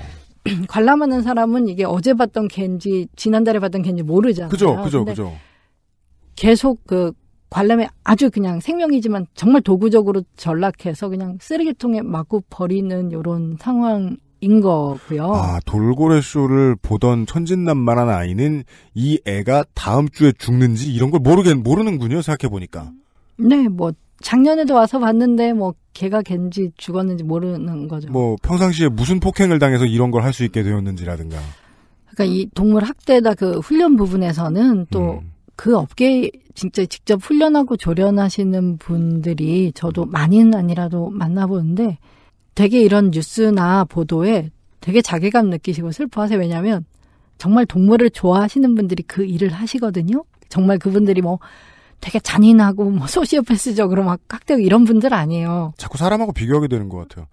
관람하는 사람은 이게 어제 봤던 갠지 지난달에 봤던 갠지 모르잖아요. 그죠, 그죠, 그죠. 계속 그 관람에 아주 그냥 생명이지만 정말 도구적으로 전락해서 그냥 쓰레기통에 마고 버리는 요런 상황 인 거고요. 아 돌고래 쇼를 보던 천진난만한 아이는 이 애가 다음 주에 죽는지 이런 걸 모르겠 모르는군요. 생각해 보니까. 네, 뭐 작년에도 와서 봤는데 뭐 걔가 걘지 죽었는지 모르는 거죠. 뭐 평상시에 무슨 폭행을 당해서 이런 걸 할 수 있게 되었는지라든가. 그러니까 이 동물 학대다 그 훈련 부분에서는 또 음. 그 업계 에 진짜 직접 훈련하고 조련하시는 분들이 저도 많이는 아니라도 만나보는데 되게 이런 뉴스나 보도에 되게 자괴감 느끼시고 슬퍼하세요. 왜냐하면 정말 동물을 좋아하시는 분들이 그 일을 하시거든요. 정말 그분들이 뭐 되게 잔인하고 뭐 소시오패스적으로 막 깍대고 이런 분들 아니에요. 자꾸 사람하고 비교하게 되는 것 같아요.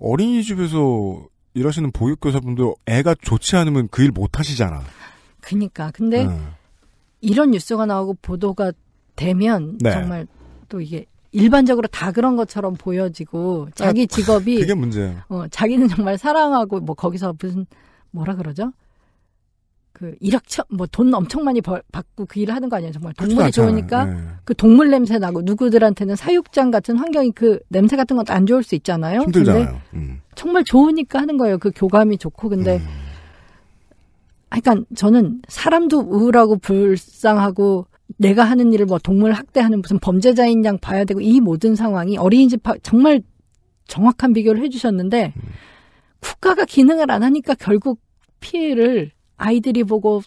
어린이집에서 일하시는 보육교사분도 애가 좋지 않으면 그 일 못 하시잖아. 그니까. 근데 음. 이런 뉴스가 나오고 보도가 되면 네. 정말 또 이게 일반적으로 다 그런 것처럼 보여지고 자기 아, 직업이 그게 문제예요. 어, 자기는 정말 사랑하고 뭐 거기서 무슨 뭐라 그러죠? 그 일확천 뭐돈 엄청 많이 벌, 받고 그 일을 하는 거 아니에요 정말 동물이 좋으니까 네. 그 동물 냄새 나고 누구들한테는 사육장 같은 환경이 그 냄새 같은 것도 안 좋을 수 있잖아요 힘들잖아요 음. 정말 좋으니까 하는 거예요 그 교감이 좋고 근데 음. 그러니까 저는 사람도 우울하고 불쌍하고 내가 하는 일을 뭐 동물 학대하는 무슨 범죄자인 양 봐야 되고 이 모든 상황이 어린이집 정말 정확한 비교를 해주셨는데 음. 국가가 기능을 안 하니까 결국 피해를 아이들이 보고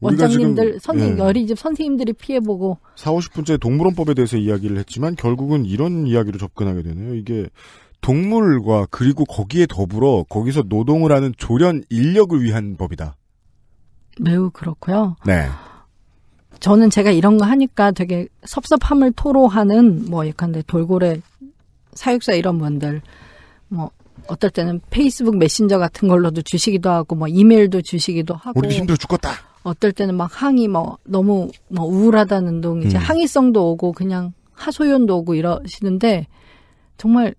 원장님들 선생님 예. 어린이집 선생님들이 피해보고 4, 50분째 동물원법에 대해서 이야기를 했지만 결국은 이런 이야기로 접근하게 되네요. 이게 동물과 그리고 거기에 더불어 거기서 노동을 하는 조련 인력을 위한 법이다. 매우 그렇고요. 네. 저는 제가 이런 거 하니까 되게 섭섭함을 토로하는 뭐 예컨대 돌고래 사육사 이런 분들 뭐 어떨 때는 페이스북 메신저 같은 걸로도 주시기도 하고 뭐 이메일도 주시기도 하고 우리 힘들어 죽겠다. 어떨 때는 막 항의 뭐 너무 뭐 우울하다는 동 이제 음. 항의성도 오고 그냥 하소연도 오고 이러시는데 정말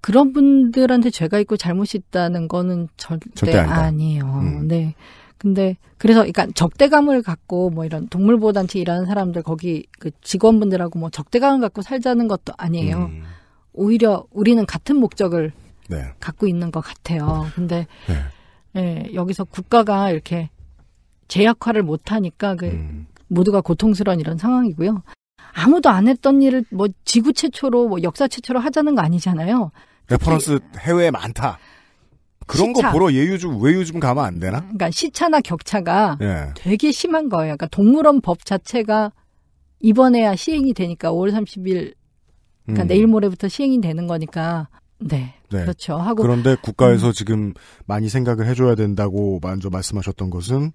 그런 분들한테 죄가 있고 잘못이 있다는 거는 절대, 절대 네, 아니에요. 음. 네. 근데 그래서 그러니까 적대감을 갖고 뭐 이런 동물보호단체 일하는 사람들 거기 그 직원분들하고 뭐 적대감을 갖고 살자는 것도 아니에요. 음. 오히려 우리는 같은 목적을 네. 갖고 있는 것 같아요. 근데 네. 예, 여기서 국가가 이렇게 제 역할을 못 하니까 그 음. 모두가 고통스러운 이런 상황이고요. 아무도 안 했던 일을 뭐 지구 최초로 뭐 역사 최초로 하자는 거 아니잖아요. 레퍼런스 해외에 많다. 그런 시차. 거 보러 예유좀 외유좀 가면 안 되나? 그러니까 시차나 격차가 예. 되게 심한 거예요. 그러니까 동물원 법 자체가 이번에야 시행이 되니까 5월 30일 그러니까 음. 내일 모레부터 시행이 되는 거니까 네, 네. 그렇죠. 하고 그런데 국가에서 음. 지금 많이 생각을 해줘야 된다고 먼저 말씀하셨던 것은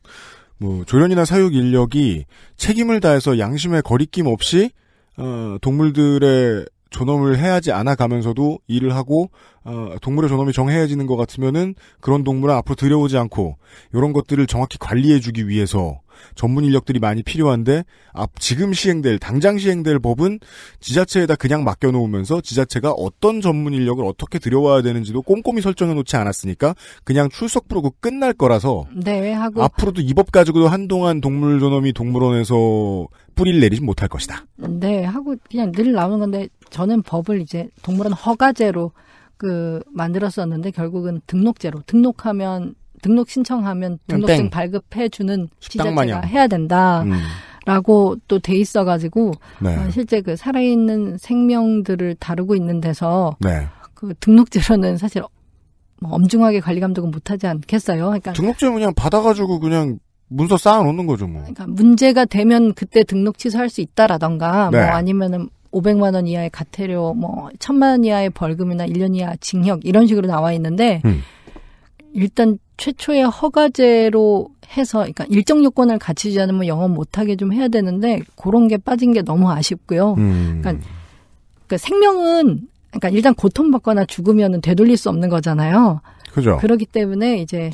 뭐 조련이나 사육 인력이 책임을 다해서 양심에 거리낌 없이 어, 동물들의 존엄을 해야지 않아 가면서도 일을 하고 어, 동물의 존엄이 정해지는 것 같으면은 그런 동물을 앞으로 들여오지 않고 이런 것들을 정확히 관리해주기 위해서 전문 인력들이 많이 필요한데 앞 아, 지금 시행될 당장 시행될 법은 지자체에다 그냥 맡겨놓으면서 지자체가 어떤 전문 인력을 어떻게 들여와야 되는지도 꼼꼼히 설정해놓지 않았으니까 그냥 출석 부르고 끝날 거라서 네 하고 앞으로도 이 법 가지고도 한동안 동물존엄이 동물원에서 뿌리를 내리지 못할 것이다. 네 하고 그냥 늘 나오는 건데 저는 법을 이제 동물원 허가제로 그 만들었었는데 결국은 등록제로 등록하면 등록 신청하면 등록증 땡. 발급해주는 피자체가 해야 된다라고 음. 또돼 있어가지고 네. 어, 실제 그 살아있는 생명들을 다루고 있는 데서 네. 그 등록제로는 사실 뭐 엄중하게 관리 감독은 못하지 않겠어요. 그러니까 등록증 그냥 받아가지고 그냥 문서 쌓아놓는 거죠 뭐. 그러니까 문제가 되면 그때 등록 취소할 수 있다라던가 뭐 네. 뭐 아니면은 500만 원 이하의 과태료, 뭐 1000만 원 이하의 벌금이나 1년 이하 징역 이런 식으로 나와 있는데 음. 일단 최초의 허가제로 해서 그러니까 일정 요건을 갖추지 않으면 영업 못하게 좀 해야 되는데 그런 게 빠진 게 너무 아쉽고요. 음. 그러니까, 그 생명은 그러니까 일단 고통받거나 죽으면 되돌릴 수 없는 거잖아요. 그죠. 그렇기 때문에 이제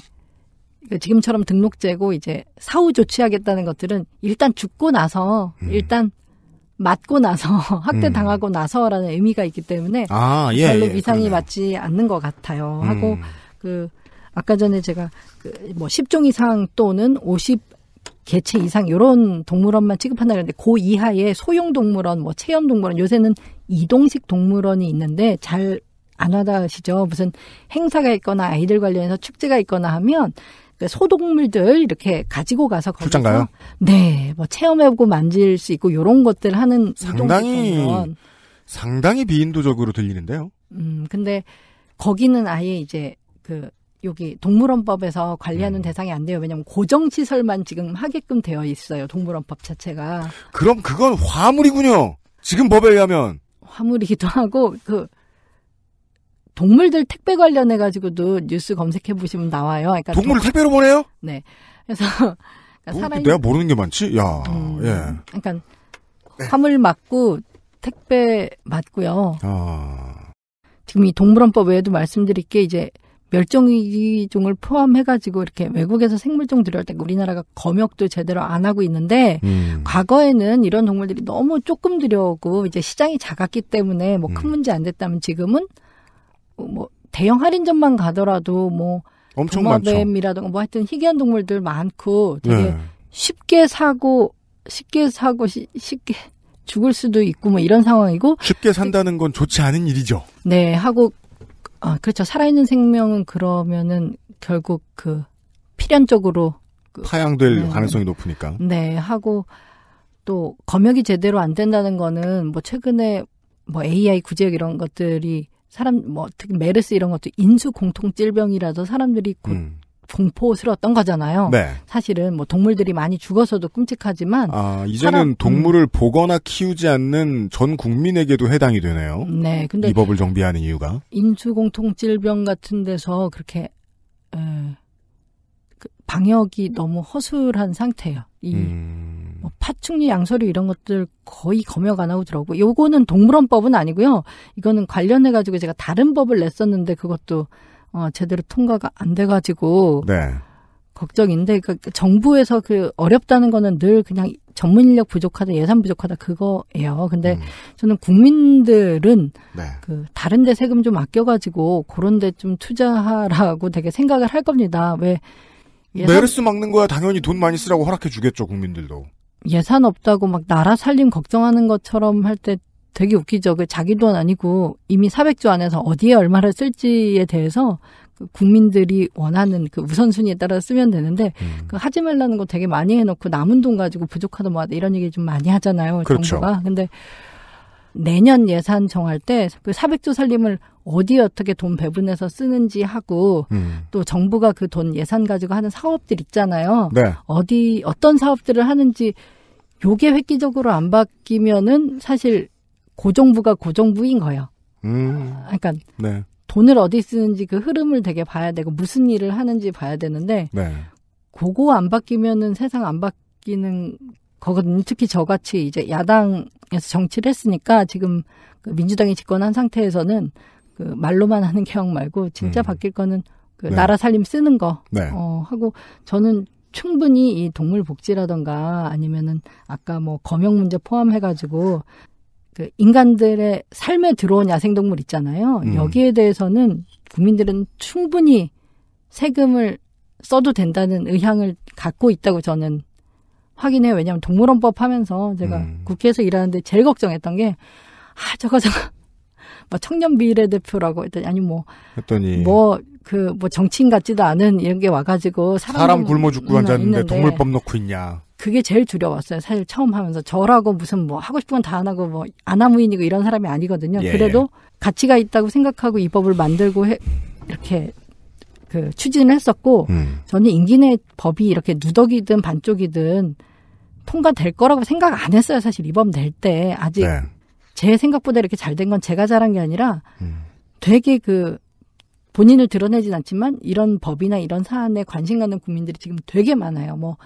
지금처럼 등록제고 이제 사후 조치하겠다는 것들은 일단 죽고 나서 음. 일단 맞고 나서 학대 음. 당하고 음. 나서라는 의미가 있기 때문에 아, 예, 별로 예, 위상이 그 맞지 않는 것 같아요. 하고 음. 그 아까 전에 제가 그 뭐 10종 이상 또는 50 개체 이상 이런 동물원만 취급한다 그랬는데 고그 이하의 소형 동물원, 뭐 체험 동물원 요새는 이동식 동물원이 있는데 잘 안와다시죠 무슨 행사가 있거나 아이들 관련해서 축제가 있거나 하면 그 소동물들 이렇게 가지고 가서 거기서 가요? 네, 뭐 체험해보고 만질 수 있고 요런 것들 하는 상당히 이동식 상당히 비인도적으로 들리는데요. 음, 근데 거기는 아예 이제 그 여기 동물원법에서 관리하는 음. 대상이 안 돼요. 왜냐하면 고정시설만 지금 하게끔 되어 있어요. 동물원법 자체가. 그럼 그건 화물이군요. 지금 법에 의하면. 화물이기도 하고 그 동물들 택배 관련해 가지고도 뉴스 검색해 보시면 나와요. 그러니까 동물을 동... 택배로 보내요? 네. 그래서 그러니까 뭐, 살아 내가 모르는 게 많지. 야, 음, 예. 그러니까 네. 화물 맞고 택배 맞고요. 아... 지금 이 동물원법 외에도 말씀드릴 게 이제 멸종위기종을 포함해가지고 이렇게 외국에서 생물종 들여올 때 우리나라가 검역도 제대로 안 하고 있는데 음. 과거에는 이런 동물들이 너무 조금 들여오고 이제 시장이 작았기 때문에 뭐큰 음. 문제 안 됐다면 지금은 뭐 대형 할인점만 가더라도 뭐 엄청 도마뱀이라든가 뭐 하여튼 희귀한 동물들 많고 되게 네. 쉽게 사고 쉽게 사고 시, 쉽게 죽을 수도 있고 뭐 이런 상황이고 쉽게 산다는 건 좋지 않은 일이죠. 네 하고 아, 그렇죠. 살아있는 생명은 그러면은 결국 그 필연적으로 그, 파양될 네. 가능성이 높으니까. 네, 하고 또 검역이 제대로 안 된다는 거는 뭐 최근에 뭐 AI 구제역 이런 것들이 사람 뭐 특히 메르스 이런 것도 인수 공통 질병이라서 사람들이 곧 음. 공포스러웠던 거잖아요. 네. 사실은 뭐 동물들이 많이 죽어서도 끔찍하지만 아 이제는 사람, 음. 동물을 음. 보거나 키우지 않는 전 국민에게도 해당이 되네요. 네, 근데 이 법을 정비하는 이유가 인수공통질병 같은 데서 그렇게 에, 그 방역이 너무 허술한 상태예요. 이 음. 뭐 파충류 양서류 이런 것들 거의 검역 안 하고 들어오고 요거는 동물원법은 아니고요. 이거는 관련해 가지고 제가 다른 법을 냈었는데 그것도 어, 제대로 통과가 안 돼가지고 네. 걱정인데 그러니까 정부에서 그 어렵다는 거는 늘 그냥 전문 인력 부족하다 예산 부족하다 그거예요. 근데 음. 저는 국민들은 네. 그 다른데 세금 좀 아껴가지고 그런데 좀 투자하라고 되게 생각을 할 겁니다. 왜 예산... 메르스 막는 거야 당연히 돈 많이 쓰라고 허락해 주겠죠 국민들도. 예산 없다고 막 나라 살림 걱정하는 것처럼 할때 되게 웃기죠. 그 자기 돈 아니고 이미 400조 안에서 어디에 얼마를 쓸지에 대해서 그 국민들이 원하는 그 우선순위에 따라 쓰면 되는데 음. 그 하지 말라는 거 되게 많이 해놓고 남은 돈 가지고 부족하다 뭐하다 이런 얘기 좀 많이 하잖아요. 그렇죠. 정부가. 근데 내년 예산 정할 때 그 400조 살림을 어디에 어떻게 돈 배분해서 쓰는지 하고 음. 또 정부가 그 돈 예산 가지고 하는 사업들 있잖아요. 네. 어디 어떤 사업들을 하는지 요게 획기적으로 안 바뀌면은 사실 고정부가 고정부인 거예요. 음. 그러니까 네. 돈을 어디 쓰는지 그 흐름을 되게 봐야 되고 무슨 일을 하는지 봐야 되는데 네. 그거 안 바뀌면은 세상 안 바뀌는 거거든요. 특히 저같이 이제 야당에서 정치를 했으니까 지금 그 민주당이 집권한 상태에서는 그 말로만 하는 개혁 말고 진짜 음. 바뀔 거는 그 네. 나라 살림 쓰는 거 네. 어, 하고 저는 충분히 이 동물 복지라던가 아니면은 아까 뭐 검역 문제 포함해가지고 그 인간들의 삶에 들어온 야생동물 있잖아요. 음. 여기에 대해서는 국민들은 충분히 세금을 써도 된다는 의향을 갖고 있다고 저는 확인해요. 왜냐하면 동물원법 하면서 제가 음. 국회에서 일하는데 제일 걱정했던 게, 아, 저거, 저거, 뭐 청년 비례대표라고 했더니, 아니, 뭐, 했더니, 뭐, 그, 뭐 정치인 같지도 않은 이런 게 와가지고 사람, 굶어 죽고 음, 앉았는데 동물법 넣고 있냐. 그게 제일 두려웠어요. 사실 처음 하면서 저라고 무슨 뭐 하고 싶은 건 다 안 하고 뭐 아나무인이고 이런 사람이 아니거든요. 예. 그래도 예. 가치가 있다고 생각하고 이 법을 만들고 해, 이렇게 그 추진을 했었고 음. 저는 임기내 법이 이렇게 누더기든 반쪽이든 통과될 거라고 생각 안 했어요. 사실 이 법 낼 때 아직 네. 제 생각보다 이렇게 잘 된 건 제가 잘한 게 아니라 음. 되게 그 본인을 드러내진 않지만 이런 법이나 이런 사안에 관심 가는 국민들이 지금 되게 많아요. 뭐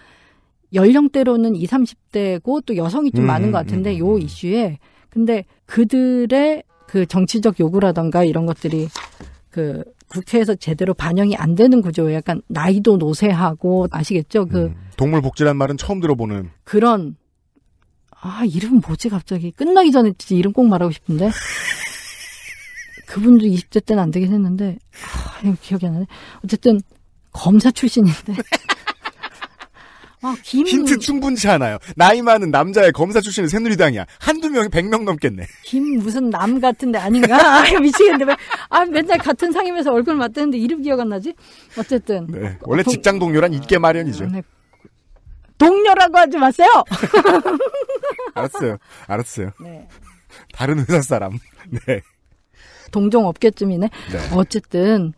연령대로는 20, 30대고 또 여성이 좀 음, 많은 음, 것 같은데 음. 요 음. 이슈에 근데 그들의 그 정치적 요구라던가 이런 것들이 그 국회에서 제대로 반영이 안 되는 구조에 약간 나이도 노쇠하고 아시겠죠? 그 음, 동물 복지란 말은 처음 들어보는 그런 아 이름 뭐지 갑자기 끝나기 전에 진짜 이름 꼭 말하고 싶은데 그분도 20대 때는 안 되긴 했는데 아, 기억이 안 나네. 어쨌든 검사 출신인데 아, 김... 힌트 충분치 않아요. 나이 많은 남자의 검사 출신의 새누리당이야. 한두 명이 백 명 넘겠네. 김 무슨 남 같은데 아닌가? 아, 미치겠는데. 아, 맨날 같은 상임에서 얼굴 맞대는데 이름 기억 안 나지? 어쨌든. 네. 원래 동... 직장 동료란 있게 마련이죠. 아, 네. 동료라고 하지 마세요! 알았어요. 알았어요. 네. 다른 회사 사람. 네. 동종 업계쯤이네. 네. 어쨌든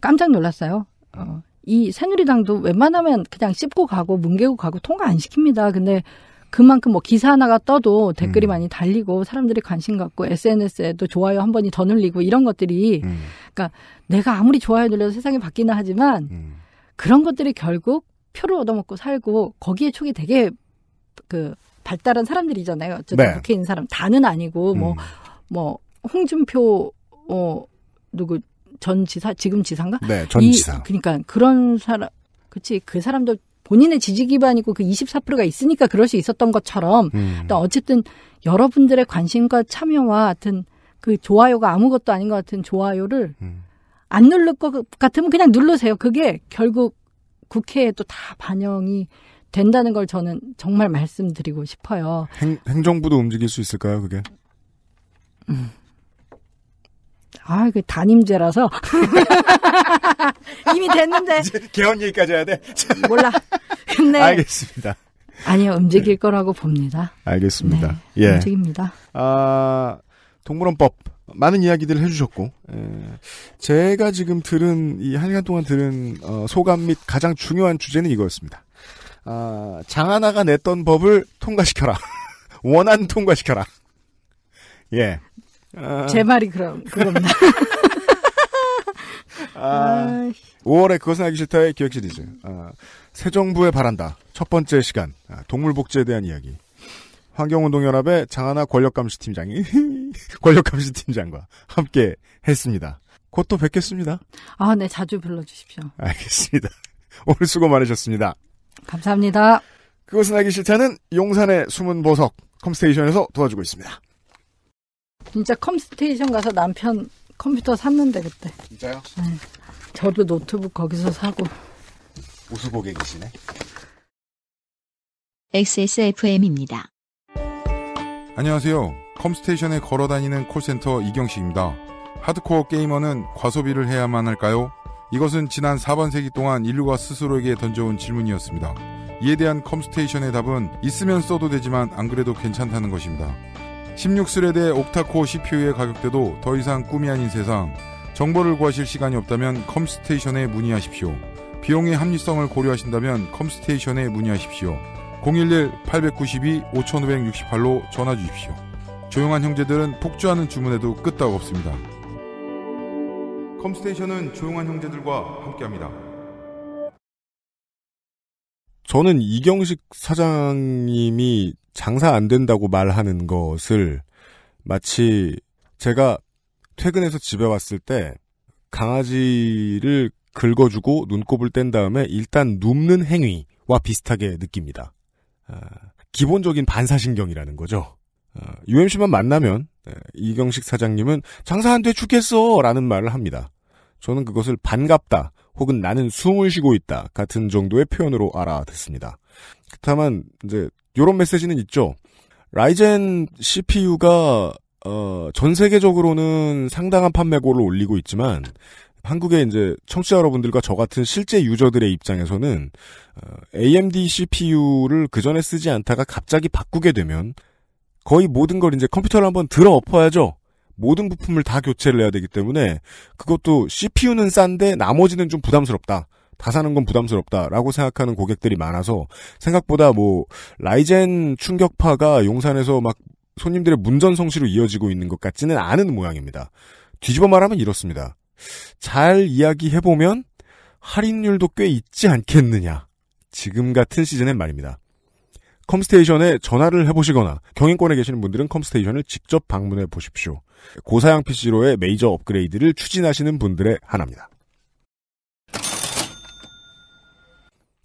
깜짝 놀랐어요. 어, 이 새누리당도 웬만하면 그냥 씹고 가고 뭉개고 가고 통과 안 시킵니다. 근데 그만큼 뭐 기사 하나가 떠도 댓글이 음. 많이 달리고 사람들이 관심 갖고 SNS에도 좋아요 한 번이 더 눌리고 이런 것들이 음. 그러니까 내가 아무리 좋아요 눌려도 세상이 바뀌나 하지만 음. 그런 것들이 결국 표를 얻어먹고 살고 거기에 촉이 되게 그 발달한 사람들이잖아요. 어쨌든 네. 국회에 있는 사람 다는 아니고 뭐뭐 음. 뭐 홍준표 어 누구 전 지사 지금 지사인가? 네, 전 이, 지사. 그러니까 그런 사람 그치 그 사람들 본인의 지지 기반이고 그 24%가 있으니까 그럴 수 있었던 것처럼 음. 어쨌든 여러분들의 관심과 참여와 같은 그 좋아요가 아무것도 아닌 것 같은 좋아요를 음. 안 누를 것 같으면 그냥 누르세요. 그게 결국 국회에 또 다 반영이 된다는 걸 저는 정말 말씀드리고 싶어요. 행, 정부도 움직일 수 있을까요, 그게? 음. 아, 그 단임제라서. 이미 됐는데. 개헌 얘기까지 해야 돼? 몰라. 근데. 알겠습니다. 아니요, 움직일 네. 거라고 봅니다. 알겠습니다. 네, 예. 움직입니다. 아, 동물원법. 많은 이야기들을 해주셨고, 에, 예. 제가 지금 들은, 이 한 시간 동안 들은, 어, 소감 및 가장 중요한 주제는 이거였습니다. 아, 장하나가 냈던 법을 통과시켜라. 원안 통과시켜라. 예. 아. 제 말이 그럼 그겁니다. 아, 5월에 그것은 알기 싫다의 기획시리즈. 아, 새 정부에 바란다. 첫 번째 시간. 아, 동물복지에 대한 이야기. 환경운동연합의 장하나 권력감시팀장이, 권력감시팀장과 함께 했습니다. 곧 또 뵙겠습니다. 아, 네, 자주 불러주십시오. 알겠습니다. 오늘 수고 많으셨습니다. 감사합니다. 그것은 알기 싫다는 용산의 숨은 보석 컴스테이션에서 도와주고 있습니다. 진짜 컴스테이션 가서 남편 컴퓨터 샀는데 그때. 진짜요? 네. 저도 노트북 거기서 사고. 우수 고객이시네. XSFM입니다. 안녕하세요. 컴스테이션에 걸어다니는 콜센터 이경식입니다. 하드코어 게이머는 과소비를 해야만 할까요? 이것은 지난 4번 세기 동안 인류가 스스로에게 던져온 질문이었습니다. 이에 대한 컴스테이션의 답은 있으면 써도 되지만 안 그래도 괜찮다는 것입니다. 16스레드 옥타코 CPU의 가격대도 더 이상 꿈이 아닌 세상 정보를 구하실 시간이 없다면 컴스테이션에 문의하십시오. 비용의 합리성을 고려하신다면 컴스테이션에 문의하십시오. 011-892-5568로 전화 주십시오. 조용한 형제들은 폭주하는 주문에도 끄떡 없습니다. 컴스테이션은 조용한 형제들과 함께합니다. 저는 이경식 사장님이 장사 안 된다고 말하는 것을 마치 제가 퇴근해서 집에 왔을 때 강아지를 긁어주고 눈곱을 뗀 다음에 일단 눕는 행위와 비슷하게 느낍니다. 아, 기본적인 반사신경이라는 거죠. UMC만 아, 만나면 네, 이경식 사장님은 장사 안 돼 죽겠어 라는 말을 합니다. 저는 그것을 반갑다 혹은 나는 숨을 쉬고 있다 같은 정도의 표현으로 알아듣습니다. 다만 이제 요런 메시지는 있죠. 라이젠 CPU가 어, 전 세계적으로는 상당한 판매고를 올리고 있지만 한국의 이제 청취자 여러분들과 저 같은 실제 유저들의 입장에서는 어, AMD CPU를 그 전에 쓰지 않다가 갑자기 바꾸게 되면 거의 모든 걸 이제 컴퓨터를 한번 들어 엎어야죠. 모든 부품을 다 교체를 해야 되기 때문에 그것도 CPU는 싼데 나머지는 좀 부담스럽다. 다 사는 건 부담스럽다라고 생각하는 고객들이 많아서 생각보다 뭐 라이젠 충격파가 용산에서 막 손님들의 문전성시로 이어지고 있는 것 같지는 않은 모양입니다. 뒤집어 말하면 이렇습니다. 잘 이야기해보면 할인율도 꽤 있지 않겠느냐. 지금 같은 시즌엔 말입니다. 컴스테이션에 전화를 해보시거나 경인권에 계시는 분들은 컴스테이션을 직접 방문해 보십시오. 고사양 PC로의 메이저 업그레이드를 추진하시는 분들의 하나입니다.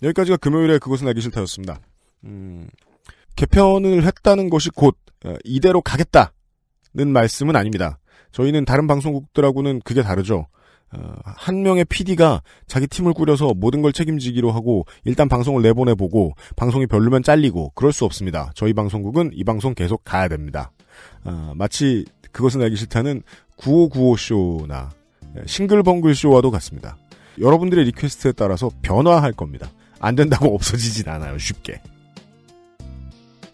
여기까지가 금요일에 그것은 알기 싫다였습니다. 음, 개편을 했다는 것이 곧 어, 이대로 가겠다는 말씀은 아닙니다. 저희는 다른 방송국들하고는 그게 다르죠. 어, 한 명의 PD가 자기 팀을 꾸려서 모든 걸 책임지기로 하고 일단 방송을 내보내보고 방송이 별로면 잘리고 그럴 수 없습니다. 저희 방송국은 이 방송 계속 가야 됩니다. 어, 마치 그것은 알기 싫다는 9595쇼나 예, 싱글벙글쇼와도 같습니다. 여러분들의 리퀘스트에 따라서 변화할 겁니다. 안 된다고 없어지진 않아요. 쉽게.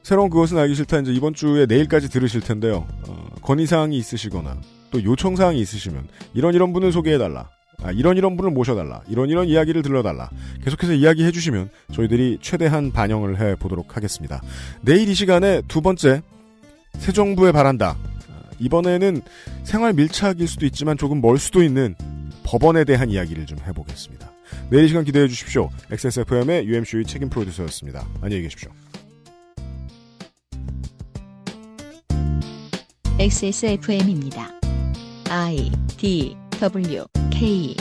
새로운 그것은 알기 싫다. 이제 이번 주에 내일까지 들으실 텐데요. 어, 건의사항이 있으시거나 또 요청사항이 있으시면 이런 이런 분을 소개해달라. 아, 이런 이런 분을 모셔달라. 이런 이런 이야기를 들려달라. 계속해서 이야기해 주시면 저희들이 최대한 반영을 해 보도록 하겠습니다. 내일 이 시간에 두 번째 새 정부에 바란다. 아, 이번에는 생활 밀착일 수도 있지만 조금 멀 수도 있는 법원에 대한 이야기를 좀 해보겠습니다. 내일 시간 기대해 주십시오. XSFM의 UMC의 책임 프로듀서였습니다. 안녕히 계십시오. XSFM입니다. I D W K